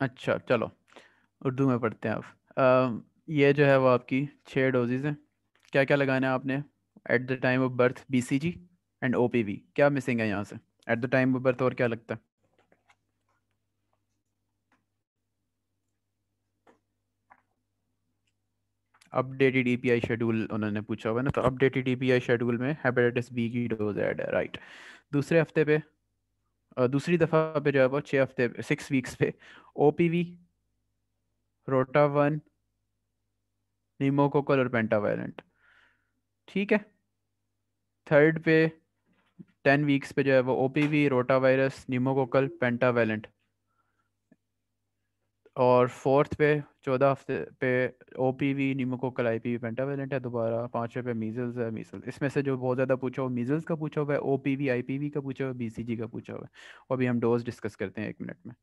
अच्छा चलो उर्दू में पढ़ते हैं आप आ, ये जो है वो आपकी छः डोजेज हैं क्या क्या लगाना है आपने at the time of birth B C G and O P V क्या मिसिंग है यहाँ से at the time of birth और क्या लगता है अपडेटेड आई शेड्यूल उन्होंने पूछा हुआ ना तो अपडेटेड आई शेड्यूल में हेपेटाइटिस बी की डोज ऐड है राइट दूसरे हफ्ते पे दूसरी दफ़ा पे जो है वो छः हफ्ते सिक्स वीक्स पे O P V one pneumococcal और पेंटावायलेंट ठीक है थर्ड पे टेन वीक्स पे जो है वो O P V virus pneumococcal pentavalent और फोर्थ पे चौदह हफ्ते पे O P V pneumococcal I P V pentavalent है दोबारा पाँचवें पे मीजल्स है मीजल्स इसमें से जो बहुत ज़्यादा पूछा हुआ मीजल्स का पूछा हुआ है O P V I P V का पूछा हुआ है बी सी जी का पूछा हुआ है और अभी हम डोज डिस्कस करते हैं एक मिनट में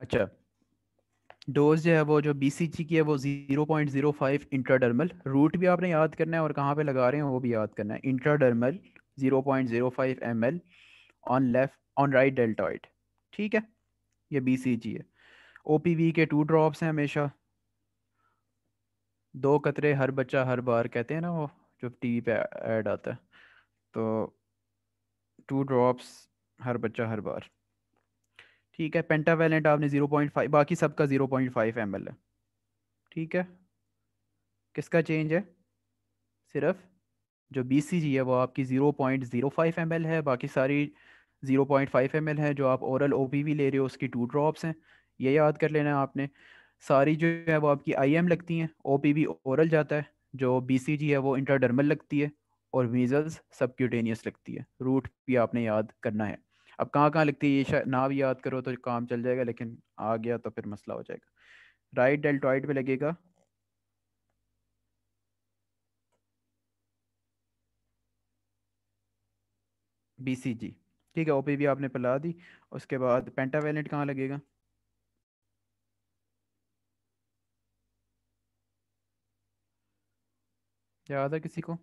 अच्छा डोज जो है वो जो बी की है वो 0.05 इंट्राडर्मल रूट भी आपने याद करना है और कहाँ पे लगा रहे हैं वो भी याद करना है intradermal 0.05 L on left on right deltoid ठीक है ये बी है ओ के टू ड्रॉप्स हैं हमेशा दो कतरे हर बच्चा हर बार कहते हैं ना वो जो टीवी पे ऐड आता है तो टू ड्रॉप्स हर बच्चा हर बार ठीक है पेंटावेलेंट आपने जीरो पॉइंट फाइव बाकी सबका जीरो पॉइंट फाइव एम है ठीक है किसका चेंज है सिर्फ जो बी सी जी है वो आपकी zero point zero five M L है बाकी सारी zero point five M L है जो आप औरल ओ पी भी ले रहे हो उसकी टू ड्रॉप्स हैं ये याद कर लेना है आपने सारी जो है वो आपकी आई एम लगती हैं ओ पी भी ओरल जाता है जो बी सी जी है वो इंटरडर्मल लगती है और मीज़ल्स सबक्यूटेनियस लगती है रूट भी आपने याद करना है अब कहाँ कहाँ लिखती है ये भी याद करो तो काम चल जाएगा लेकिन आ गया तो फिर मसला हो जाएगा राइट डेल्टॉइड पे लगेगा बीसीजी ठीक है ओपी भी आपने पिला दी उसके बाद पेंटावेलेंट कहाँ लगेगा याद है किसी को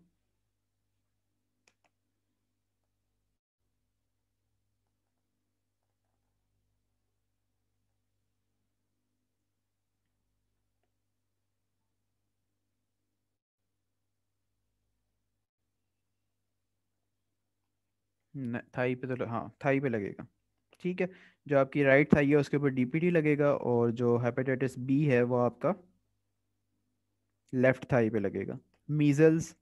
थाई पे तो हाँ थाई पे लगेगा ठीक है जो आपकी राइट थाई है उसके ऊपर डीपीटी लगेगा और जो हेपेटाइटिस बी है वो आपका लेफ्ट थाई पे लगेगा मीजल्स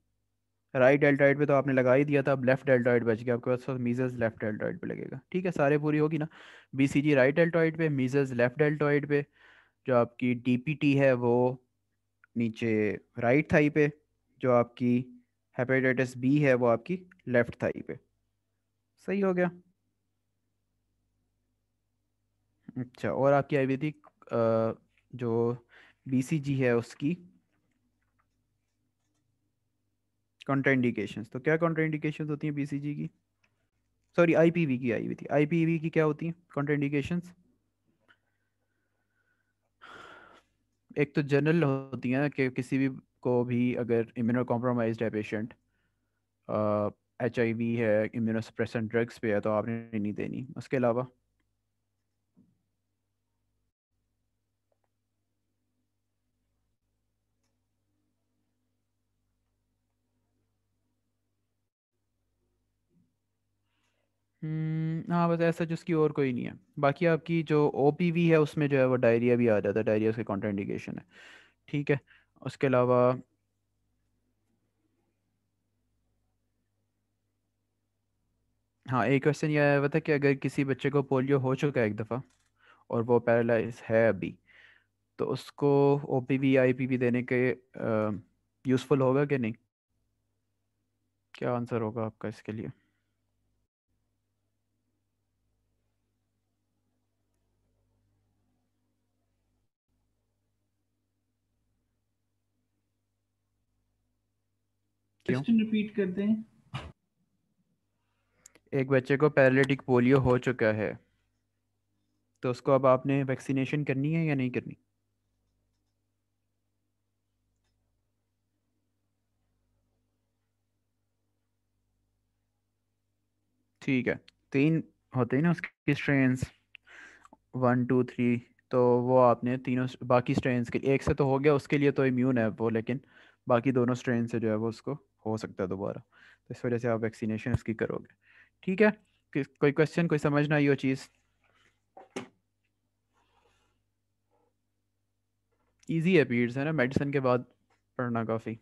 राइट डेल्टाइड पे तो आपने लगा ही दिया था अब लेफ्ट डेल्टाइड बच गया आपके पास तो मीजल्स लेफ्ट डेल्टाइड पे लगेगा ठीक है सारे पूरी होगी ना बीसीजी राइट डेल्टाइड पे मीजल्स लेफ्ट डेल्टाइड पे जो आपकी डीपीटी है वो नीचे राइट थाई पे जो आपकी हेपेटाइटिस बी है वो आपकी लेफ्ट थाई पे सही हो गया अच्छा और आपकी आई हुई थी जो बीसीजी है उसकी कॉन्ट्राइंडिकेशंस तो क्या कॉन्ट्राइंडिकेशंस होती हैं बीसीजी की सॉरी आईपीवी की आई हुई थी आईपीवी की क्या होती है कॉन्ट्राइंडिकेशंस एक तो जनरल होती हैं कि किसी भी को भी अगर इम्यूनो कॉम्प्रोमाइज है पेशेंट एच आई वी है इम्यूनोसप्रेसेंट ड्रग्स पे है तो आपने नहीं देनी उसके अलावा हम्म, हाँ बस ऐसा जिसकी और कोई नहीं है बाकी आपकी जो ओ है उसमें जो है वो डायरिया भी आ जाता है डायरिया उसके कॉन्ट्राइंडेशन है ठीक है उसके अलावा हाँ एक क्वेश्चन ये आया हुआ था कि अगर किसी बच्चे को पोलियो हो चुका है एक दफ़ा और वो पैरालाइज है अभी तो उसको O P V I P V देने के यूज़फुल होगा कि नहीं क्या आंसर होगा आपका इसके लिए क्वेश्चन रिपीट करते हैं एक बच्चे को पैरालिटिक पोलियो हो चुका है तो उसको अब आपने वैक्सीनेशन करनी है या नहीं करनी ठीक है तीन होते हैं ना उसकी स्ट्रेन वन टू थ्री तो वो आपने तीनों बाकी स्ट्रेन के एक से तो हो गया उसके लिए तो इम्यून है वो लेकिन बाकी दोनों स्ट्रेन से जो है वो उसको हो सकता है दोबारा तो इस वजह से आप वैक्सीनेशन उसकी करोगे ठीक है कोई क्वेश्चन कोई समझ ना आई हो चीज़ ईजी है पीरियड्स है ना मेडिसिन के बाद पढ़ना काफ़ी